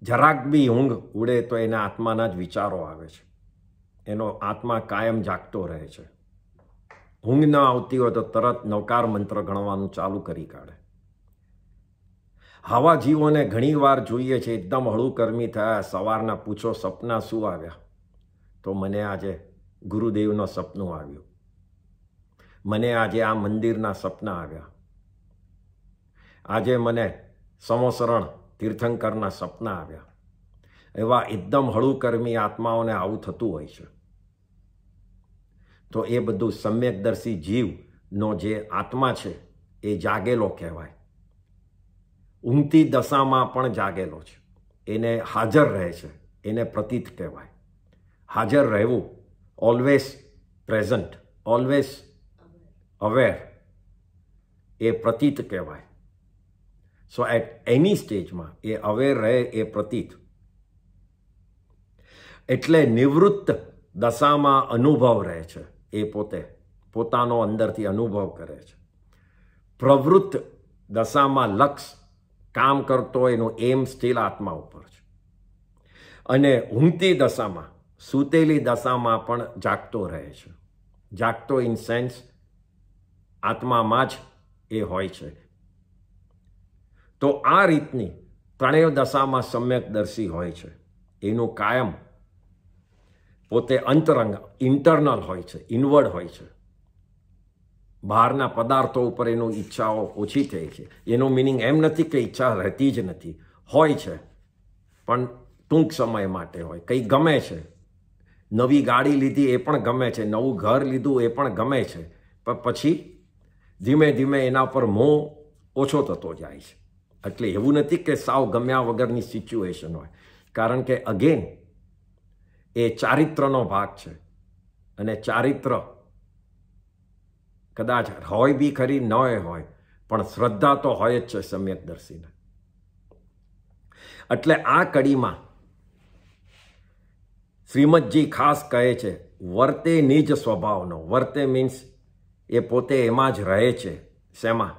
S1: જરાક બી ઊંઘ ઉડે તો એના આત્માના જ વિચારો આવે છે એનો આત્મા કાયમ જાગતો રહે છે ઊંઘ ન આવતી હોય તો તરત નવકાર મંત્ર ગણવાનું ચાલુ કરી કાઢે આવા જીવોને ઘણીવાર જોઈએ છે એકદમ હળુકર્મી થયા સવારના પૂછો સપના શું આવ્યા તો મને આજે ગુરુદેવનો સપનું આવ્યું મને આજે આ મંદિરના સપના આવ્યા આજે મને સમોસરણ તીર્થંકરના સપના આવ્યા એવા એકદમ હળુકર્મી આત્માઓને આવું થતું હોય છે તો એ બધું સમ્યકદર્શી જીવનો જે આત્મા છે એ જાગેલો કહેવાય ઊંઘતી દશામાં પણ જાગેલો છે એને હાજર રહે છે એને પ્રતીત કહેવાય હાજર રહેવું ઓલવેઝ પ્રેઝન્ટ ઓલવેઝ અવેર એ પ્રતીત કહેવાય સો એટ એની સ્ટેજમાં એ અવેર રહે એ પ્રતીત એટલે નિવૃત્ત દશામાં અનુભવ રહે છે એ પોતે પોતાનો અંદરથી અનુભવ કરે છે પ્રવૃત્ત દશામાં લક્ષ કામ કરતો એનો એમ સ્ટીલ આત્મા ઉપર છે અને ઊંઘતી દશામાં સૂતેલી દશામાં પણ જાગતો રહે છે જાગતો ઇન સેન્સ આત્મામાં જ એ હોય છે તો આ રીતની ત્રણેય દશામાં સમ્યક દર્શી હોય છે એનું કાયમ પોતે અંતરંગ ઇન્ટરનલ હોય છે ઇન્વર્ડ હોય છે બહારના પદાર્થો ઉપર એનું ઈચ્છાઓ ઓછી થઈ છે એનો મિનિંગ એમ નથી કે ઈચ્છા રહેતી જ નથી હોય છે પણ ટૂંક સમય માટે હોય કંઈ ગમે છે નવી ગાડી લીધી એ પણ ગમે છે નવું ઘર લીધું એ પણ ગમે છે પણ પછી ધીમે ધીમે એના પર મોં ઓછો થતો જાય છે એટલે એવું નથી કે સાવ ગમ્યા વગરની સિચ્યુએશન હોય કારણ કે અગેન એ ચારિત્રનો ભાગ છે અને ચારિત્ર કદાચ હોય બી ખરી ન હોય પણ શ્રદ્ધા તો હોય જ છે દર્શીને એટલે આ કડીમાં શ્રીમદજી ખાસ કહે છે વર્તે નિજ સ્વભાવનો વર્તે મીન્સ એ પોતે એમાં જ રહે છે શેમાં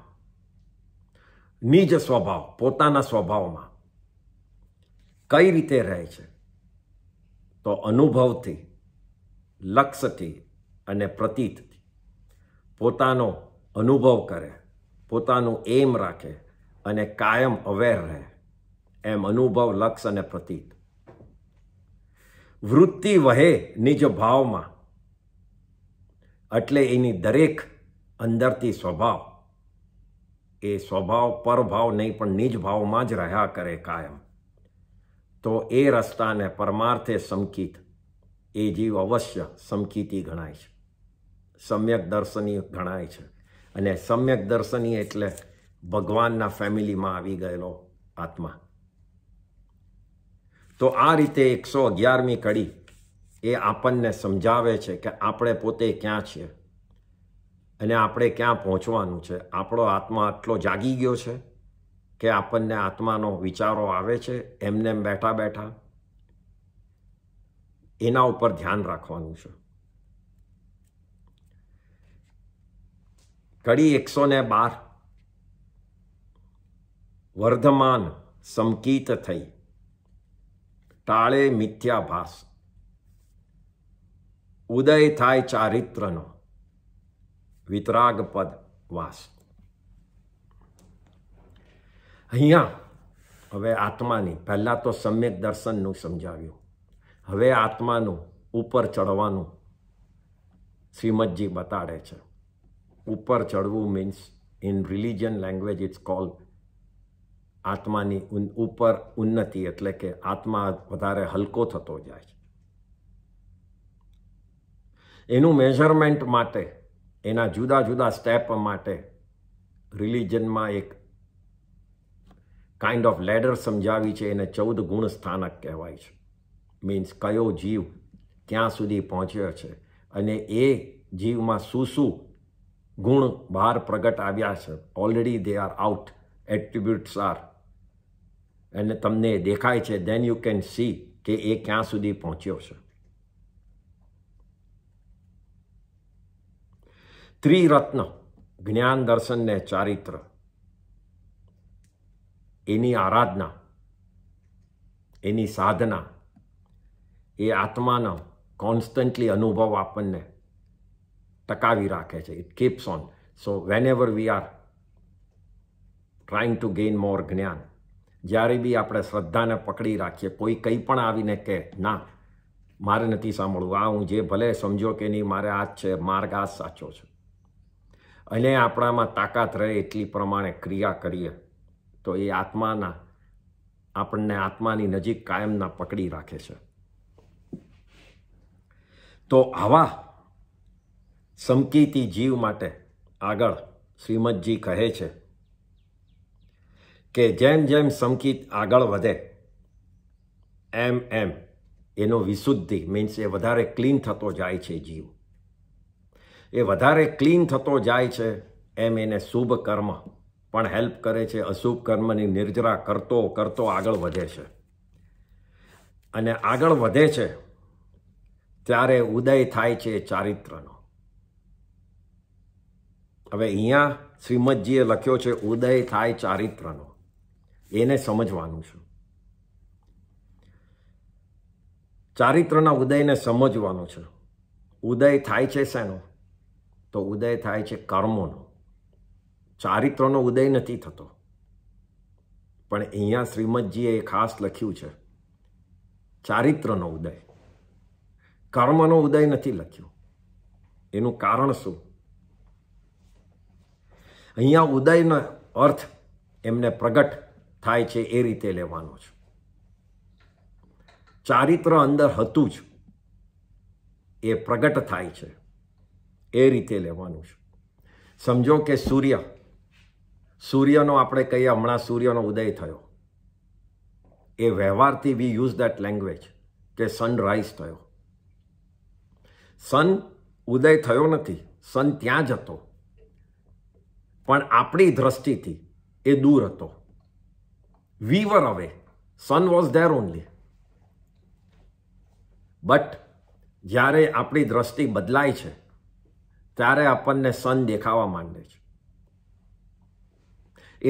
S1: નિજ સ્વભાવ પોતાના સ્વભાવમાં કઈ રીતે રહે છે તો અનુભવથી લક્ષથી અને પ્રતીતથી પોતાનો અનુભવ કરે પોતાનું એમ રાખે અને કાયમ અવેર રહે એમ અનુભવ લક્ષ અને પ્રતીત વૃત્તિ વહે નિજ ભાવમાં એટલે એની દરેક અંદરથી સ્વભાવ એ સ્વભાવ પરભાવ નહીં પણ નિજ ભાવમાં જ રહ્યા કરે કાયમ તો એ રસ્તાને પરમાર્થે સમકિત એ જીવ અવશ્ય સમકિતી ગણાય છે સમ્યક દર્શની ગણાય છે અને સમ્યક દર્શની એટલે ભગવાનના ફેમિલીમાં આવી ગયેલો આત્મા તો આ રીતે એકસો અગિયારમી કડી એ આપણને સમજાવે છે કે આપણે પોતે ક્યાં છીએ અને આપણે ક્યાં પહોંચવાનું છે આપણો આત્મા આટલો જાગી ગયો છે કે આપણને આત્માનો વિચારો આવે છે એમને એમ બેઠા બેઠા એના ઉપર ધ્યાન રાખવાનું છે કડી એકસો ને બાર વર્ધમાન સમકીત થઈ ટાળે મિથ્યાભાસ ઉદય થાય ચારિત્રનો વિતરાગ પદ વાસ અહીંયા હવે આત્માની પહેલાં તો સમ્યક દર્શનનું સમજાવ્યું હવે આત્માનું ઉપર ચડવાનું શ્રીમદજી બતાડે છે ઉપર ચડવું means in religion language it's call આત્માની ઉપર ઉન્નતિ એટલે કે આત્મા વધારે હલકો થતો જાય છે એનું મેઝરમેન્ટ માટે એના જુદા જુદા સ્ટેપ માટે રિલિજનમાં એક કાઇન્ડ ઓફ લેડર સમજાવી છે એને ચૌદ ગુણ સ્થાનક કહેવાય છે મીન્સ કયો જીવ ક્યાં સુધી પહોંચ્યો છે અને એ જીવમાં શું શું ગુણ બહાર પ્રગટ આવ્યા છે already they are out attributes are અને તમને દેખાય છે દેન યુ કેન સી કે એ ક્યાં સુધી પહોંચ્યો છે ત્રિરત્ન જ્ઞાન દર્શન ને ચારિત્ર એની આરાધના એની સાધના એ આત્માનો કોન્સ્ટન્ટલી અનુભવ આપણને ટકાવી રાખે છે it keeps on so whenever we are trying to gain more જ્ઞાન જ્યારે બી આપણે શ્રદ્ધાને પકડી રાખીએ કોઈ કંઈ પણ આવીને કહે ના મારે નથી સાંભળવું આ હું જે ભલે સમજો કે નહીં મારે આ જ છે માર્ગ આ સાચો છે અને આપણામાં તાકાત રહે એટલી પ્રમાણે ક્રિયા કરીએ તો એ આત્માના આપણને આત્માની નજીક કાયમના પકડી રાખે છે તો આવા સમકીતી જીવ માટે આગળ શ્રીમદજી કહે છે કે જેમ જેમ સમકીત આગળ વધે એમ એમ એનો વિશુદ્ધિ મીન્સ એ વધારે ક્લીન થતો જાય છે જીવ એ વધારે ક્લીન થતો જાય છે એમ એને શુભ કર્મ પણ હેલ્પ કરે છે અશુભ કર્મની નિર્જરા કરતો કરતો આગળ વધે છે અને આગળ વધે છે ત્યારે ઉદય થાય છે ચારિત્રનો હવે અહીંયા શ્રીમદજીએ લખ્યો છે ઉદય થાય ચારિત્રનો એને સમજવાનું છે ચારિત્રના ઉદયને સમજવાનું છે ઉદય થાય છે શેનો તો ઉદય થાય છે કર્મોનો ચારિત્રનો ઉદય નથી થતો પણ અહીંયા શ્રીમદજીએ એ ખાસ લખ્યું છે ચારિત્રનો ઉદય કર્મનો ઉદય નથી લખ્યો એનું કારણ શું અહીંયા ઉદયનો અર્થ એમને પ્રગટ થાય છે એ રીતે લેવાનો છે ચારિત્ર અંદર હતું જ એ પ્રગટ થાય છે એ રીતે લેવાનું છે સમજો કે સૂર્ય સૂર્યનો આપણે કહીએ હમણાં સૂર્યનો ઉદય થયો એ વ્યવહારથી વી યુઝ દેટ લેંગ્વેજ કે સનરાઈઝ થયો સન ઉદય થયો નથી સન ત્યાં જ હતો પણ આપણી દ્રષ્ટિથી એ દૂર હતો we were away sun was there only but જ્યારે આપણી દ્રષ્ટિ બદલાય છે ત્યારે આપણને સન દેખાવા માંડે છે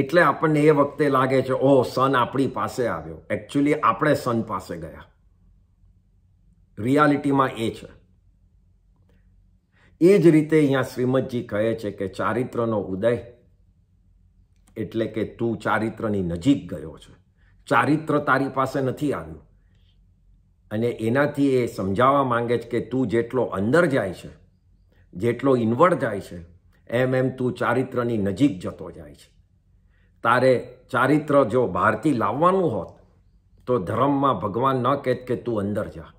S1: એટલે આપણને એ વખતે લાગે છે ઓ સન આપણી પાસે આવ્યો એકચ્યુઅલી આપણે સન પાસે ગયા રિયાલિટીમાં એ છે એ જ રીતે અહીંયા શ્રીમદજી કહે છે કે ચારિત્રનો ઉદય એટલે કે તું ચારિત્રની નજીક ગયો છે ચારિત્ર તારી પાસે નથી આવ્યું અને એનાથી એ સમજાવવા માંગે છે કે તું જેટલો અંદર જાય છે જેટલો ઇનવર્ડ જાય છે એમ એમ તું ચારિત્રની નજીક જતો જાય છે તારે ચારિત્ર જો બહારથી લાવવાનું હોત તો ધર્મમાં ભગવાન ન કહેત કે તું અંદર જા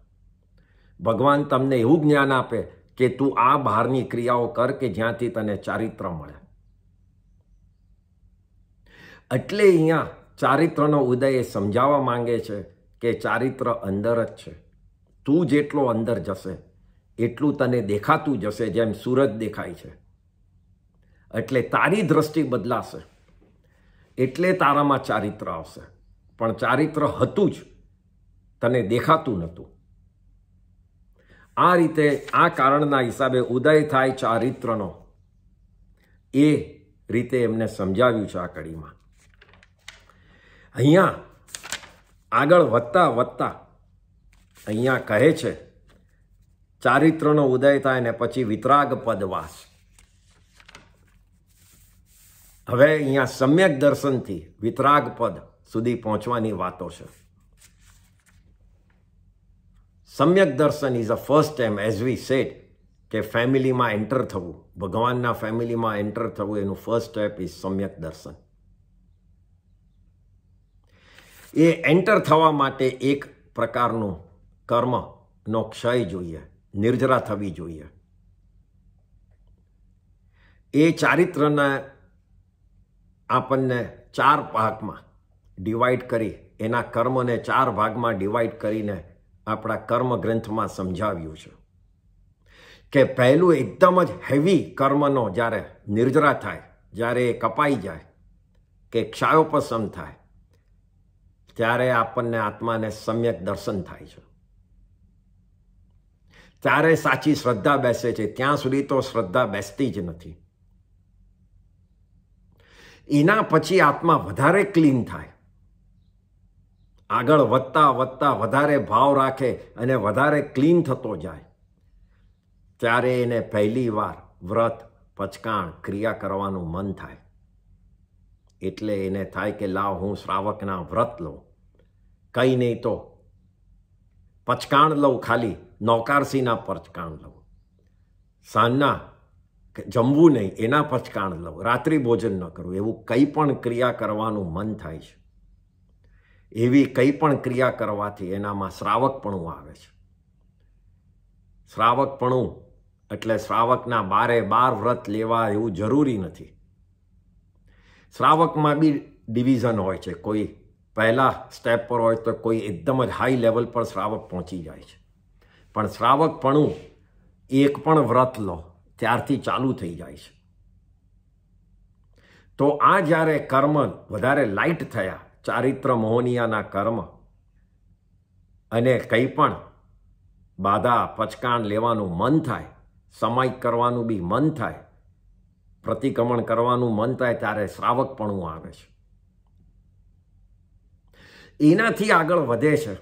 S1: ભગવાન તમને એવું જ્ઞાન આપે કે તું આ બહારની ક્રિયાઓ કર કે જ્યાંથી તને ચારિત્ર મળે એટલે અહીંયા ચારિત્રનો ઉદય એ સમજાવવા માંગે છે કે ચારિત્ર અંદર જ છે તું જેટલો અંદર જશે એટલું તને દેખાતું જશે જેમ સૂરજ દેખાય છે એટલે તારી દ્રષ્ટિ બદલાશે એટલે તારામાં ચારિત્ર આવશે પણ ચારિત્ર હતું જ તને દેખાતું નહોતું આ રીતે આ કારણના હિસાબે ઉદય થાય ચારિત્રનો એ રીતે એમને સમજાવ્યું છે આ કડીમાં અહીંયા આગળ વધતા વધતા અહીંયા કહે છે ચારિત્રનો ઉદય થાય ને પછી વિતરાગ પદવાસ હવે અહીંયા સમ્યક દર્શનથી વિતરાગ પદ સુધી પહોંચવાની વાતો છે સમ્યક દર્શન is a first time as we set કે ફેમિલીમાં એન્ટર થવું ભગવાનના ફેમિલીમાં એન્ટર થવું એનું ફર્સ્ટ સ્ટેપ ઇઝ સમ્યક દર્શન એ એન્ટર થવા માટે એક પ્રકારનું કર્મનો ક્ષય જોઈએ નિર્જરા થવી જોઈએ એ ચારિત્રને આપણને ચાર ભાગમાં ડિવાઈડ કરી એના કર્મને ચાર ભાગમાં ડિવાઈડ કરીને આપણા કર્મ ગ્રંથમાં સમજાવ્યું છે કે પહેલું એકદમ જ હેવી કર્મનો જ્યારે નિર્જરા થાય જ્યારે એ કપાઈ જાય કે ક્ષાયોપસમ થાય ત્યારે આપણને આત્માને સમ્યક દર્શન થાય છે ત્યારે સાચી શ્રદ્ધા બેસે છે ત્યાં સુધી તો શ્રદ્ધા બેસતી જ નથી એના પછી આત્મા વધારે ક્લીન થાય આગળ વધતા વધતા વધારે ભાવ રાખે અને વધારે ક્લીન થતો જાય ત્યારે એને પહેલી વાર વ્રત પચકાણ ક્રિયા કરવાનું મન થાય એટલે એને થાય કે લાવ હું શ્રાવકના વ્રત લઉં કંઈ નહીં તો પચકાણ લઉં ખાલી નૌકારસિંહના પચકાણ લઉં સાંજના જમવું નહીં એના પચકાણ લવ રાત્રિ ભોજન ન કરવું એવું કંઈ પણ ક્રિયા કરવાનું મન થાય છે એવી કંઈ પણ ક્રિયા કરવાથી એનામાં શ્રાવકપણું આવે છે શ્રાવકપણું એટલે શ્રાવકના બારે બાર વ્રત લેવા એવું જરૂરી નથી શ્રાવકમાં બી ડિવિઝન હોય છે કોઈ પહેલાં સ્ટેપ પર હોય તો કોઈ એકદમ જ હાઈ લેવલ પર શ્રાવક પહોંચી જાય છે પણ શ્રાવકપણું એક પણ વ્રત લો ત્યારથી ચાલુ થઈ જાય છે તો આ જ્યારે કર્મ વધારે લાઇટ થયા ચારિત્ર મોહનિયાના કર્મ અને કંઈ પણ બાધા પચકાણ લેવાનું મન થાય સમાય કરવાનું બી મન થાય પ્રતિક્રમણ કરવાનું મન થાય ત્યારે શ્રાવકપણું આવે છે એનાથી આગળ વધે છે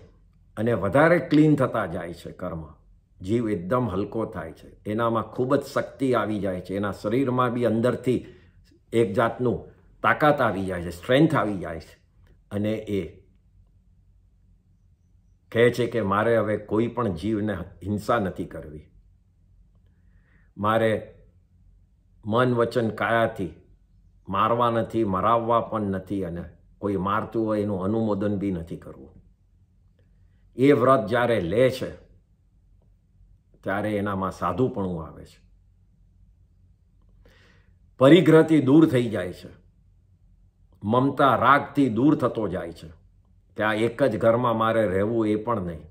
S1: અને વધારે ક્લીન થતા જાય છે કર્મ જીવ એકદમ હલકો થાય છે એનામાં ખૂબ જ શક્તિ આવી જાય છે એના શરીરમાં બી અંદરથી એક જાતનું તાકાત આવી જાય છે સ્ટ્રેન્થ આવી જાય છે અને એ કહે છે કે મારે હવે કોઈ પણ જીવને હિંસા નથી કરવી મારે મન વચન કાયાથી મારવા નથી મરાવવા પણ નથી અને કોઈ મારતું હોય એનું અનુમોદન બી નથી કરવું એ વ્રત જ્યારે લે છે ત્યારે એનામાં સાધુપણું આવે છે પરિગ્રહથી દૂર થઈ જાય છે મમતા રાગથી દૂર થતો જાય છે ત્યાં એક જ ઘરમાં મારે રહેવું એ પણ નહીં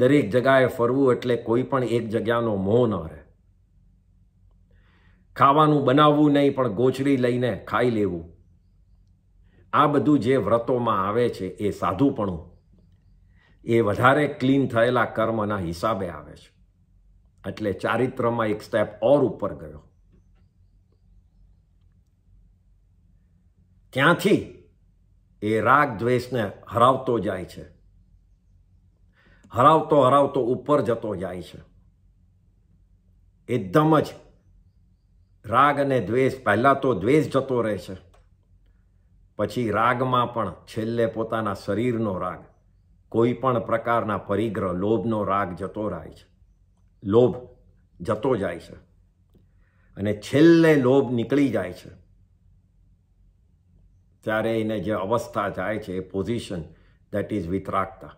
S1: દરેક જગાએ ફરવું એટલે કોઈ પણ એક જગ્યાનો મોહ ન રહે ખાવાનું બનાવવું નહીં પણ ગોચરી લઈને ખાઈ લેવું આ બધું જે વ્રતોમાં આવે છે એ સાધુપણું એ વધારે ક્લીન થયેલા કર્મના હિસાબે આવે છે એટલે ચારિત્રમાં એક સ્ટેપ ઓર ઉપર ગયો ત્યાંથી એ રાગ દ્વેષને હરાવતો જાય છે હરાવતો હરાવતો ઉપર જતો જાય છે એકદમ જ રાગ અને દ્વેષ પહેલાં તો દ્વેષ જતો રહે છે પછી રાગમાં પણ છેલ્લે પોતાના શરીરનો રાગ કોઈ પણ પ્રકારના પરિગ્રહ લોભનો રાગ જતો રહે છે લોભ જતો જાય છે અને છેલ્લે લોભ નીકળી જાય છે ત્યારે એને જે અવસ્થા જાય છે એ પોઝિશન દેટ ઇઝ વિતરાગતા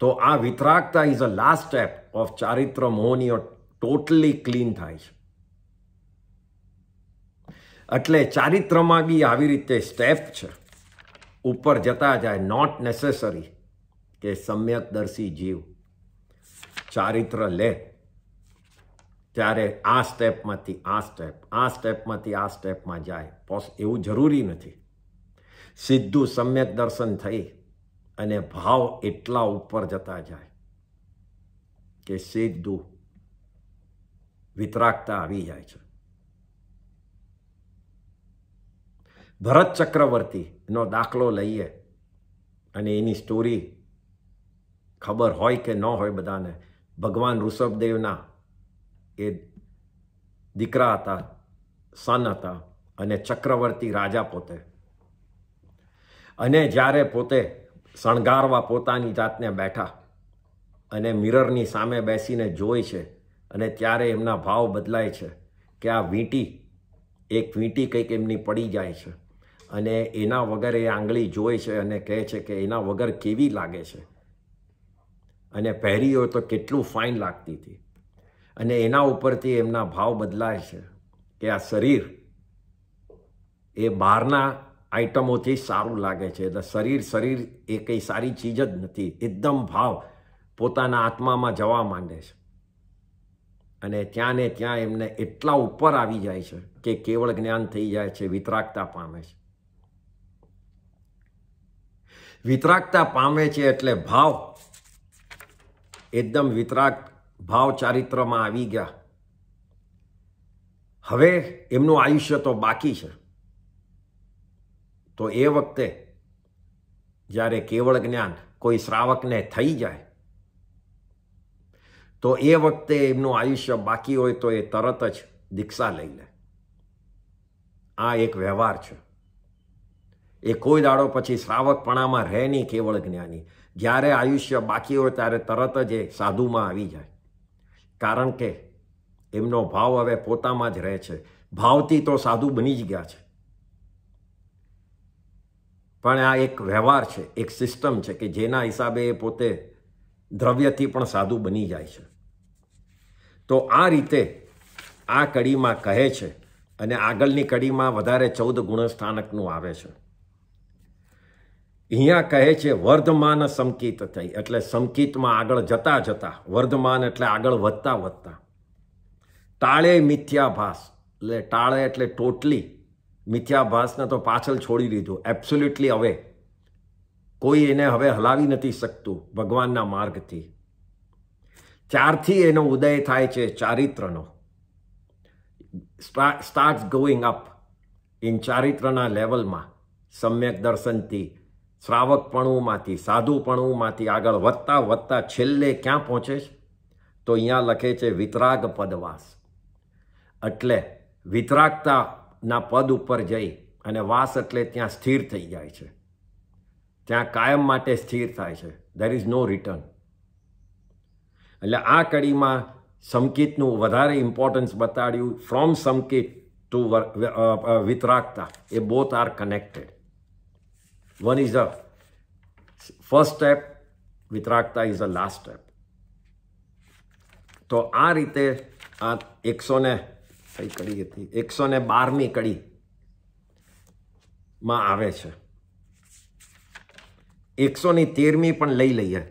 S1: તો આ વિતરાગતા is a last step of ચારિત્ર મોહની ટોટલી ક્લીન થાય છે એટલે ચારિત્રમાં બી આવી રીતે સ્ટેપ છે ઉપર જતા જાય નોટ નેસેસરી કે સમ્યકદર્શી જીવ ચારિત્ર લે ત્યારે આ સ્ટેપમાંથી આ સ્ટેપ આ સ્ટેપમાંથી આ સ્ટેપમાં જાય પોસ એવું જરૂરી નથી સીધું સમ્યક દર્શન થઈ અને ભાવ એટલા ઉપર જતા જાય કે સીધું વિતરાગતા આવી જાય છે ભરત ચક્રવર્તીનો દાખલો લઈએ અને એની સ્ટોરી ખબર હોય કે ન હોય બધાને ભગવાન ઋષભદેવના એ દીકરા હતા સન હતા અને ચક્રવર્તી રાજા પોતે અને જ્યારે પોતે શણગારવા પોતાની જાતને બેઠા અને મિરરની સામે બેસીને જોઈ છે અને ત્યારે એમના ભાવ બદલાય છે કે આ વીંટી એક વીંટી કંઈક એમની પડી જાય છે અને એના વગર એ આંગળી જોઈ છે અને કહે છે કે એના વગર કેવી લાગે છે અને પહેરી હોય તો કેટલું ફાઇન લાગતી હતી અને એના ઉપરથી એમના ભાવ બદલાય છે કે આ શરીર એ બહારના આઇટમોથી સારું લાગે છે એટલે શરીર શરીર એ કંઈ સારી ચીજ જ નથી એકદમ ભાવ પોતાના આત્મામાં જવા માંડે છે અને ત્યાં ને ત્યાં એમને એટલા ઉપર આવી જાય છે કે કેવળ જ્ઞાન થઈ જાય છે વિતરાગતા પામે છે વિતરાગતા પામે છે એટલે ભાવ એકદમ વિતરાગ ભાવ ચારિત્રમાં આવી ગયા હવે એમનું આયુષ્ય તો બાકી છે તો એ વખતે જ્યારે કેવળ જ્ઞાન કોઈ શ્રાવકને થઈ જાય તો એ વખતે એમનું આયુષ્ય બાકી હોય તો એ તરત જ દીક્ષા લઈ લે આ એક વ્યવહાર છે એ કોઈ દાડો પછી શ્રાવકપણામાં રહે નહીં કેવળ જ્ઞાની જ્યારે આયુષ્ય બાકી હોય ત્યારે તરત જ એ સાધુમાં આવી જાય કારણ કે એમનો ભાવ હવે પોતામાં જ રહે છે ભાવથી તો સાધુ બની જ ગયા છે પણ આ એક વ્યવહાર છે એક સિસ્ટમ છે કે જેના હિસાબે એ પોતે દ્રવ્યથી પણ સાધુ બની જાય છે તો આ રીતે આ કડીમાં કહે છે અને આગળની કડીમાં વધારે ચૌદ ગુણસ્થાનકનું આવે છે અહીંયા કહે છે વર્ધમાન સંકિત થઈ એટલે સંકિતમાં આગળ જતા જતા વર્ધમાન એટલે આગળ વધતા વધતા ટાળે મિથ્યાભાસ એટલે ટાળે એટલે ટોટલી મિથ્યાભાસને તો પાછળ છોડી દીધું એબ્સોલ્યુટલી હવે કોઈ એને હવે હલાવી નથી શકતું ભગવાનના માર્ગથી ચારથી એનો ઉદય થાય છે ચારિત્રનો સ્ટાર્ટ ગોઈંગ અપ ઇન ચારિત્રના લેવલમાં સમ્યક દર્શનથી શ્રાવકપણુંમાંથી સાધુપણુંમાંથી આગળ વધતા વધતા છેલ્લે ક્યાં પહોંચે છે તો અહીંયા લખે છે વિતરાગ પદવાસ એટલે વિતરાગતાના પદ ઉપર જઈ અને વાસ એટલે ત્યાં સ્થિર થઈ જાય છે ત્યાં કાયમ માટે સ્થિર થાય છે દેર ઇઝ નો રિટર્ન એટલે આ કડીમાં સમકિતનું વધારે ઇમ્પોર્ટન્સ બતાડ્યું ફ્રોમ સમકિત ટુ વિતરાગતા એ both are connected One is the first step વિતરાગતા ઇઝ અ લાસ્ટ સ્ટેપ તો આ રીતે આ એકસો ને કઈ કડી હતી એકસો ને બારમી કડીમાં આવે છે એકસો ની તેરમી પણ લઈ લઈએ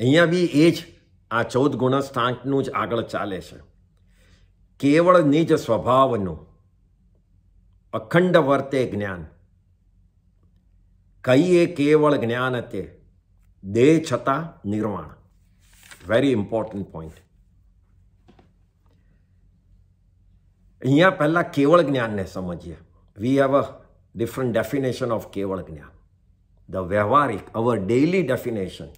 S1: અહીંયા બી એ જ આ ચૌદ ગુણસ્થાંકનું જ આગળ ચાલે છે કેવળ નિજ સ્વભાવનું અખંડ વર્તે જ્ઞાન કહીએ કેવળ જ્ઞાન તે દેહ છતાં નિર્વાણ વેરી ઇમ્પોર્ટન્ટ પોઈન્ટ અહીંયા પહેલાં કેવળ જ્ઞાનને સમજીએ we have a different definition of કેવળ જ્ઞાન ધ વ્યવહારિક our daily definition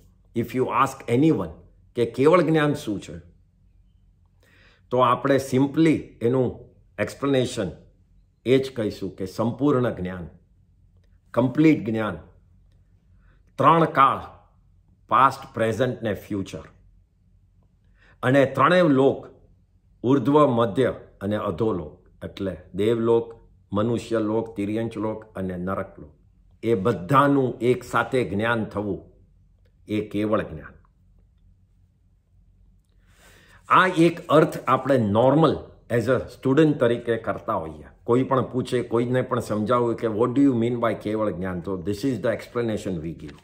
S1: if you ask anyone કે કેવળ જ્ઞાન શું છે તો આપણે સિમ્પલી એનું એક્સપ્લેનેશન એ જ કહીશું કે સંપૂર્ણ જ્ઞાન કમ્પ્લીટ જ્ઞાન ત્રણ કાળ પાસ્ટ પ્રેઝન્ટ ને ફ્યુચર અને ત્રણેય લોક ઉર્ધ્વ મધ્ય અને અધોલોક એટલે દેવલોક મનુષ્ય લોક તિર્યંચલોક અને નરક લોક એ બધાનું એક સાથે જ્ઞાન થવું એ કેવળ જ્ઞાન આ એક અર્થ આપણે નોર્મલ એઝ અ સ્ટુડન્ટ તરીકે કરતા હોઈએ કોઈ પણ પૂછે કોઈને પણ સમજાવવું કે what do you mean by કેવળ જ્ઞાન તો this is the explanation we give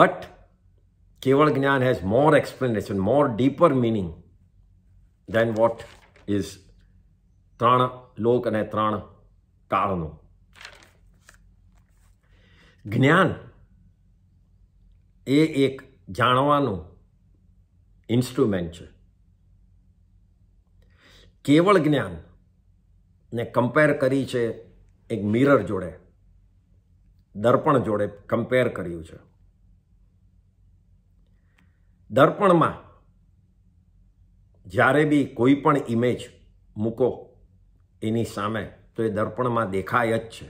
S1: but કેવળ જ્ઞાન has more explanation more deeper meaning then what is ત્રણ લોક અને ત્રણ કાળનું જ્ઞાન એ એક જાણવાનું ઇન્સ્ટ્રુમેન્ટ છે કેવળ જ્ઞાન ને કમ્પેર કરી છે એક મિરર જોડે દર્પણ જોડે કમ્પેર કર્યું છે દર્પણમાં જ્યારે બી કોઈ પણ ઇમેજ મૂકો એની સામે તો એ દર્પણમાં દેખાય જ છે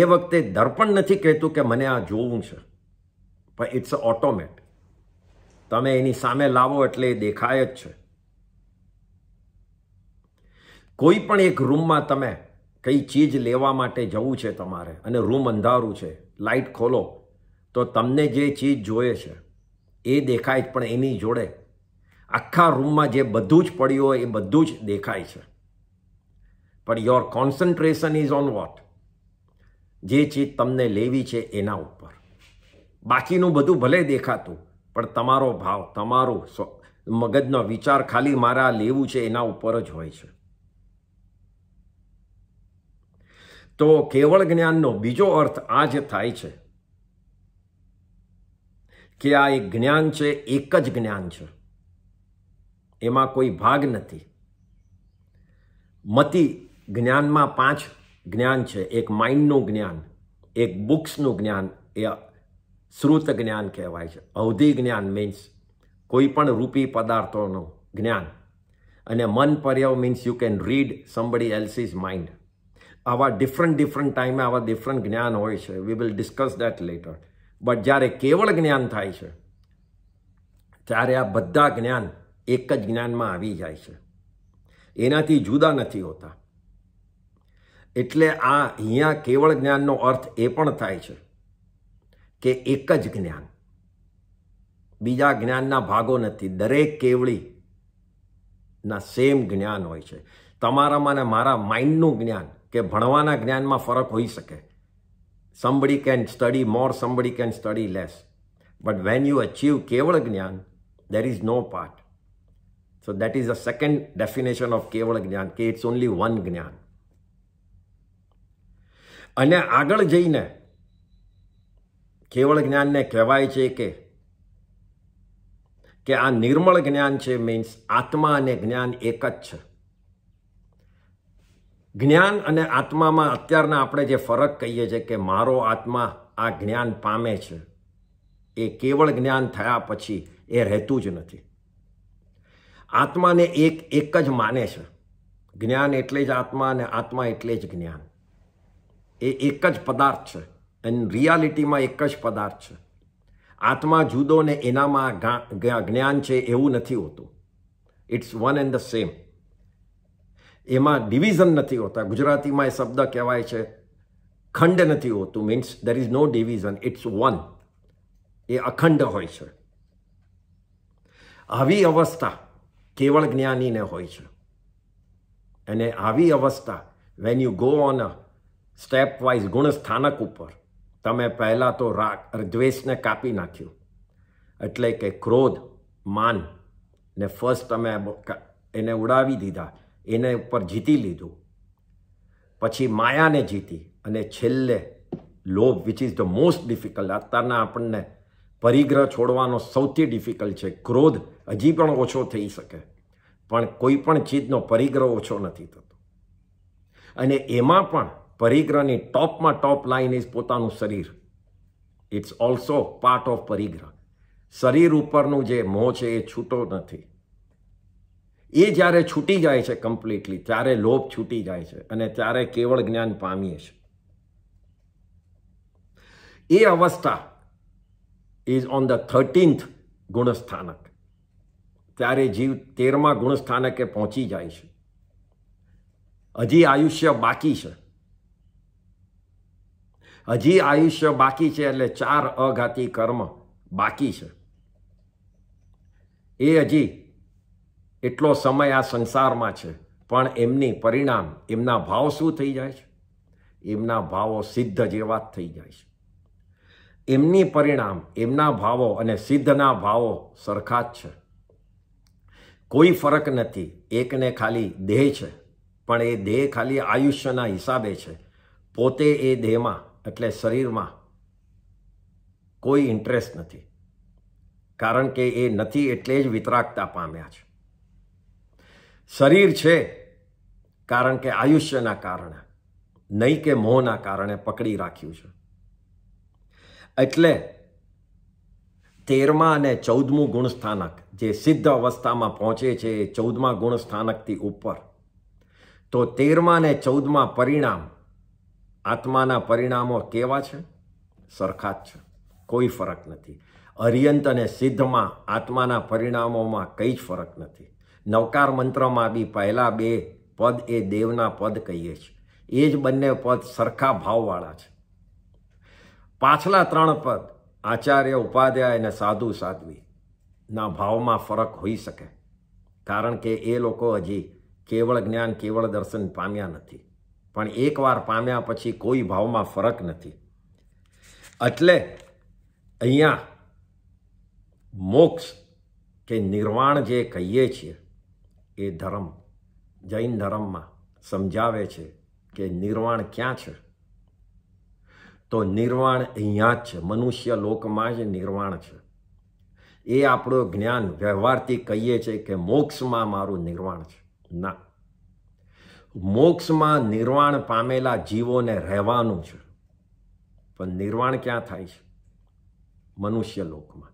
S1: એ વખતે દર્પણ નથી કહેતું કે મને આ જોવું છે પણ ઇટ્સ ઓટોમેટ તમે એની સામે લાવો એટલે એ દેખાય જ છે કોઈ પણ એક રૂમમાં તમે કઈ ચીજ લેવા માટે જવું છે તમારે અને રૂમ અંધારું છે લાઇટ ખોલો તો તમને જે ચીજ જોઈએ છે એ દેખાય જ પણ એની જોડે આખા રૂમમાં જે બધું જ પડ્યું હોય એ બધું જ દેખાય છે પણ your concentration is on what જે ચીજ તમને લેવી છે એના ઉપર બાકીનું બધું ભલે દેખાતું પણ તમારો ભાવ તમારો મગજનો વિચાર ખાલી મારા લેવું છે એના ઉપર જ હોય છે તો કેવળ જ્ઞાનનો બીજો અર્થ આ જ થાય છે કે આ એક જ્ઞાન છે એક જ જ્ઞાન છે એમાં કોઈ ભાગ નથી મતિ જ્ઞાનમાં પાંચ જ્ઞાન છે એક માઇન્ડનું જ્ઞાન એક બુક્સનું જ્ઞાન એ શ્રુત જ્ઞાન કહેવાય છે અવધિ જ્ઞાન મીન્સ કોઈ પણ રૂપી પદાર્થોનું જ્ઞાન અને મન પર્યવ means you can read somebody else's mind આવા ડિફરન્ટ ડિફરન્ટ ટાઈમે આવા ડિફરન્ટ જ્ઞાન હોય છે we will discuss that later but જ્યારે કેવળ જ્ઞાન થાય છે ત્યારે આ બધા જ્ઞાન એક જ જ્ઞાનમાં આવી જાય છે એનાથી જુદા નથી હોતા એટલે આ અહીંયા કેવળ જ્ઞાનનો અર્થ એ પણ થાય છે કે એક જ જ્ઞાન બીજા જ્ઞાનના ભાગો નથી દરેક કેવળી ના સેમ જ્ઞાન હોય છે તમારામાં ને મારા માઇન્ડનું જ્ઞાન કે ભણવાના જ્ઞાનમાં ફરક હોઈ શકે somebody can study more somebody can study less but when you achieve કેવળ જ્ઞાન there is no part so that is a second definition of કેવળ જ્ઞાન કે ઇટ્સ ઓનલી વન જ્ઞાન અને આગળ જઈને કેવળ જ્ઞાનને કહેવાય છે કે કે આ નિર્મળ જ્ઞાન છે મીન્સ આત્મા અને જ્ઞાન એક જ છે જ્ઞાન અને આત્મામાં અત્યારના આપણે જે ફરક કહીએ છીએ કે મારો આત્મા આ જ્ઞાન પામે છે એ કેવળ જ્ઞાન થયા પછી એ રહેતું જ નથી આત્માને એક એક જ માને છે જ્ઞાન એટલે જ આત્મા અને આત્મા એટલે જ જ્ઞાન એ એક જ પદાર્થ છે અને રિયાલિટીમાં એક જ પદાર્થ છે આત્મા જુદો ને એનામાં જ્ઞાન છે એવું નથી હોતું it's one and the same એમાં ડિવિઝન નથી હોતા ગુજરાતીમાં એ શબ્દ કહેવાય છે ખંડ નથી હોતું means there is no division it's one એ અખંડ હોય છે આવી અવસ્થા કેવળ જ્ઞાનીને હોય છે અને આવી અવસ્થા when you go on a stepwise ગુણ સ્થાનક ઉપર તમે પહેલાં તો રાગ દ્વેષને કાપી નાખ્યું એટલે કે ક્રોધ માન ને ફર્સ્ટ તમે એને ઉડાવી દીધા એને ઉપર જીતી લીધું પછી માયાને જીતી અને છેલ્લે લોભ which is the most difficult અત્યારના આપણને પરિગ્રહ છોડવાનો સૌથી ડિફિકલ્ટ છે ક્રોધ હજી પણ ઓછો થઈ શકે પણ કોઈ પણ ચીજનો પરિગ્રહ ઓછો નથી થતો અને એમાં પણ પરિગ્રહની ટોપમાં ટોપ લાઈન ઇઝ પોતાનું શરીર ઇટ્સ ઓલ્સો પાર્ટ ઓફ પરિગ્રહ શરીર ઉપરનું જે મોં છે એ છૂટો નથી એ જ્યારે છૂટી જાય છે કમ્પ્લીટલી ત્યારે લોભ છૂટી જાય છે અને ત્યારે કેવળ જ્ઞાન પામીએ છીએ એ અવસ્થા ઇઝ ઓન ધ થર્ટીન્થ ગુણસ્થાનક ત્યારે જીવ તેરમા ગુણસ્થાનકે પહોંચી જાય છે હજી આયુષ્ય બાકી છે હજી આયુષ્ય બાકી છે એટલે ચાર અઘાતી કર્મ બાકી છે એ હજી એટલો સમય આ સંસારમાં છે પણ એમની પરિણામ એમના ભાવ શું થઈ જાય છે એમના ભાવો સિદ્ધ જેવા જ થઈ જાય છે એમની પરિણામ એમના ભાવો અને સિદ્ધના ભાવો સરખા જ છે કોઈ ફરક નથી એકને ખાલી દેહ છે પણ એ દેહ ખાલી આયુષ્યના હિસાબે છે પોતે એ દેહમાં એટલે શરીરમાં કોઈ ઇન્ટરેસ્ટ નથી કારણ કે એ નથી એટલે જ વિતરાગતા પામ્યા છે શરીર છે કારણ કે આયુષ્યના કારણે નહીં કે મોહના કારણે પકડી રાખ્યું છે એટલે તેરમા અને ચૌદમું ગુણસ્થાનક જે સિદ્ધ અવસ્થામાં પહોંચે છે એ ચૌદમા ગુણસ્થાનકથી ઉપર તો તેરમા અને ચૌદમા પરિણામ આત્માના પરિણામો કેવા છે સરખા જ છે કોઈ ફરક નથી અરિયંત અને સિદ્ધમાં આત્માના પરિણામોમાં કંઈ જ ફરક નથી નવકાર મંત્રમાં બી પહેલાં બે પદ એ દેવના પદ કહીએ છીએ એ જ બંને પદ સરખા ભાવવાળા છે પાછલા ત્રણ પદ આચાર્ય ઉપાધ્યાય અને સાધુ સાધ્વી ના ભાવમાં ફરક હોઈ શકે કારણ કે એ લોકો હજી કેવળ જ્ઞાન કેવળ દર્શન પામ્યા નથી પણ એકવાર પામ્યા પછી કોઈ ભાવમાં ફરક નથી એટલે અહીંયા મોક્ષ કે નિર્વાણ જે કહીએ છીએ એ ધર્મ જૈન ધર્મમાં સમજાવે છે કે નિર્વાણ ક્યાં છે તો નિર્વાણ અહીંયા જ છે મનુષ્ય લોકમાં જ નિર્વાણ છે એ આપણું જ્ઞાન વ્યવહારથી કહીએ છીએ કે મોક્ષમાં મારું નિર્વાણ છે ના મોક્ષમાં નિર્વાણ પામેલા જીવોને રહેવાનું છે પણ નિર્વાણ ક્યાં થાય છે મનુષ્ય લોકમાં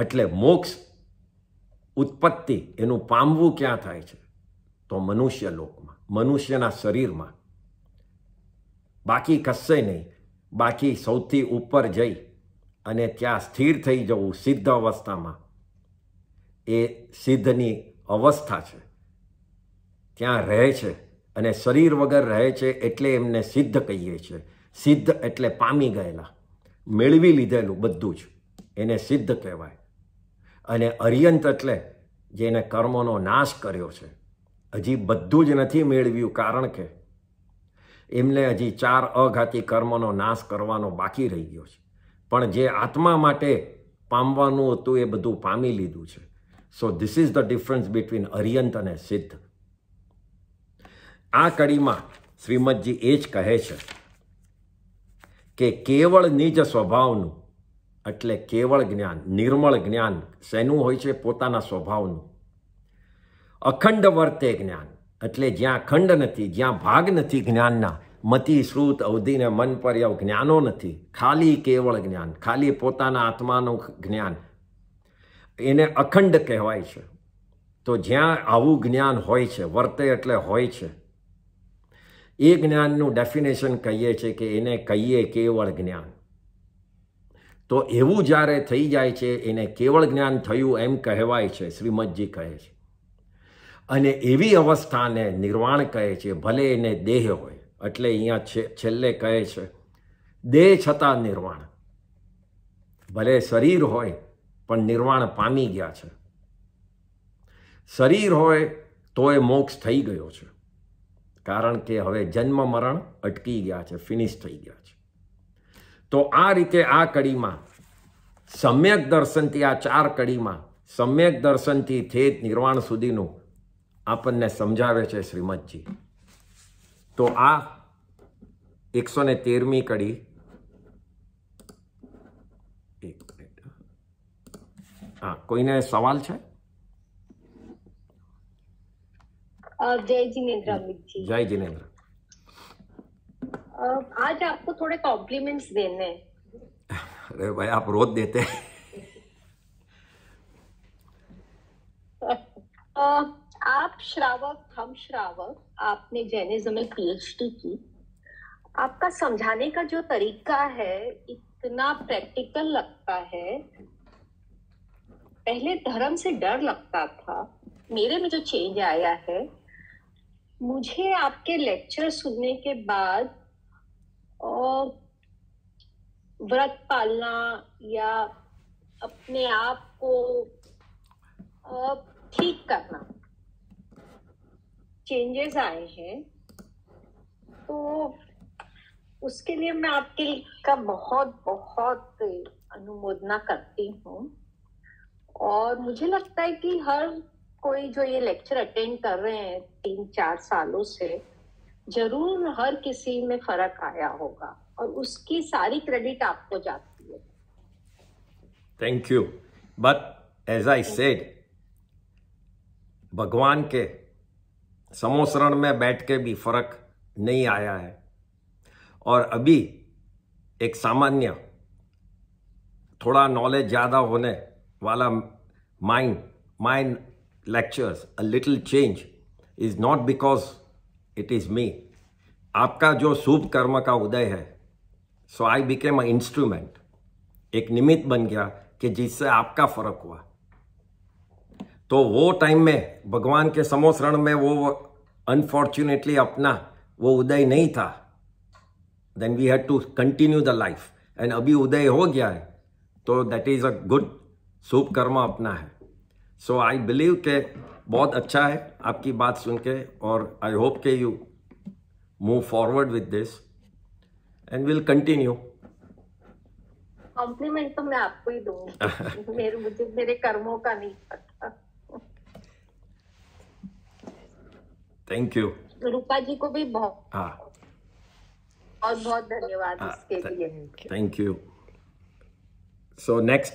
S1: એટલે મોક્ષ ઉત્પત્તિ એનું પામવું ક્યાં થાય છે તો મનુષ્ય લોકમાં મનુષ્યના શરીરમાં બાકી કશે નહીં બાકી સૌથી ઉપર જઈ અને ત્યાં સ્થિર થઈ જવું સિદ્ધ અવસ્થામાં એ સિદ્ધની અવસ્થા છે ત્યાં રહે છે અને શરીર વગર રહે છે એટલે એમને સિદ્ધ કહીએ છીએ સિદ્ધ એટલે પામી ગયેલા મેળવી લીધેલું બધું જ એને સિદ્ધ કહેવાય અને અરિયંત એટલે જેને કર્મોનો નાશ કર્યો છે હજી બધું જ નથી મેળવ્યું કારણ કે એમને હજી ચાર અઘાતી કર્મનો નાશ કરવાનો બાકી રહી ગયો છે પણ જે આત્મા માટે પામવાનું હતું એ બધું પામી લીધું છે so this is the difference between અરિયંત અને સિદ્ધ આ કડીમાં શ્રીમદજી એ જ કહે છે કે કેવળ નિજ સ્વભાવનું એટલે કેવળ જ્ઞાન નિર્મળ જ્ઞાન શેનું હોય છે પોતાના સ્વભાવનું અખંડ વર્તે જ્ઞાન એટલે જ્યાં ખંડ નથી જ્યાં ભાગ નથી જ્ઞાનના મતિ શ્રુત અવધિને મન પર પર્યવ જ્ઞાનો નથી ખાલી કેવળ જ્ઞાન ખાલી પોતાના આત્માનું જ્ઞાન એને અખંડ કહેવાય છે તો જ્યાં આવું જ્ઞાન હોય છે વર્તે એટલે હોય છે એ જ્ઞાનનું ડેફિનેશન કહીએ છીએ કે એને કહીએ કેવળ જ્ઞાન તો એવું જ્યારે થઈ જાય છે એને કેવળ જ્ઞાન થયું એમ કહેવાય છે શ્રીમદજી કહે છે અને એવી અવસ્થાને નિર્વાણ કહે છે ભલે એને દેહ હોય એટલે અહીંયા છેલ્લે કહે છે દેહ છતાં નિર્વાણ ભલે શરીર હોય પણ નિર્વાણ પામી ગયા છે શરીર હોય તો એ મોક્ષ થઈ ગયો છે કારણ કે હવે જન્મ મરણ અટકી ગયા છે ફિનિશ થઈ ગયા છે તો આ રીતે આ કડીમાં સમ્યક દર્શનથી આ ચાર કડીમાં સમ્યક દર્શનથી થેત નિર્વાણ સુધીનું આપણને સમજાવે છે શ્રીમદજી તો આ એકસો ને તેરમી કડી હા કોઈને સવાલ છે
S2: જય જિનેન્દ્ર જય જિનેન્દ્ર आज आपको थोड़े कॉम्प्लीमेंट्स देने
S1: अरे भाई आप रोज देते हैं
S2: *laughs* आप श्रावक हम श्रावक आपने जैनिज्म में पीएचडी की आपका समझाने का जो तरीका है इतना प्रैक्टिकल लगता है पहले धर्म से डर लगता था मेरे में जो चेंज आया है मुझे आपके लेक्चर सुनने के बाद और व्रत पालना या अपने आप को ठीक करना चेंजेस आए हैं तो उसके लिए मैं आपके का बहुत बहुत अनुमोदना करती हूँ और मुझे लगता है कि हर कोई जो ये लेक्चर अटेंड कर रहे हैं तीन चार सालों से जरूर हर किसी में फर्क आया होगा और उसकी सारी क्रेडिट आपको जाती है
S1: thank you but as I said भगवान के समोसरण में बैठ के भी फर्क नहीं आया है और अभी एक सामान्य थोड़ा नॉलेज ज़्यादा होने वाला mind mind lectures, a little change is not because it is me. आपका जो शुभ कर्म का उदय है सो आई बिकेम अ इंस्ट्रूमेंट एक निमित्त बन गया कि जिससे आपका फर्क हुआ तो वो टाइम में भगवान के समोसरण में वो अनफॉर्चुनेटली अपना वो उदय नहीं था then we had to continue the life and अभी उदय हो गया है तो दैट इज अ गुड शुभ कर्म अपना है सो आई बिलीव के बहुत अच्छा है आपकी बात सुन के और आई होप के you move forward with this and will continue
S2: compliment तो मैं आपको ही दूंगी *laughs* मेरे मुझे मेरे कर्मों का नहीं पता थैंक यू रूपा जी को भी बहुत हाँ बहुत बहुत धन्यवाद हाँ, इसके लिए थैंक यू सो नेक्स्ट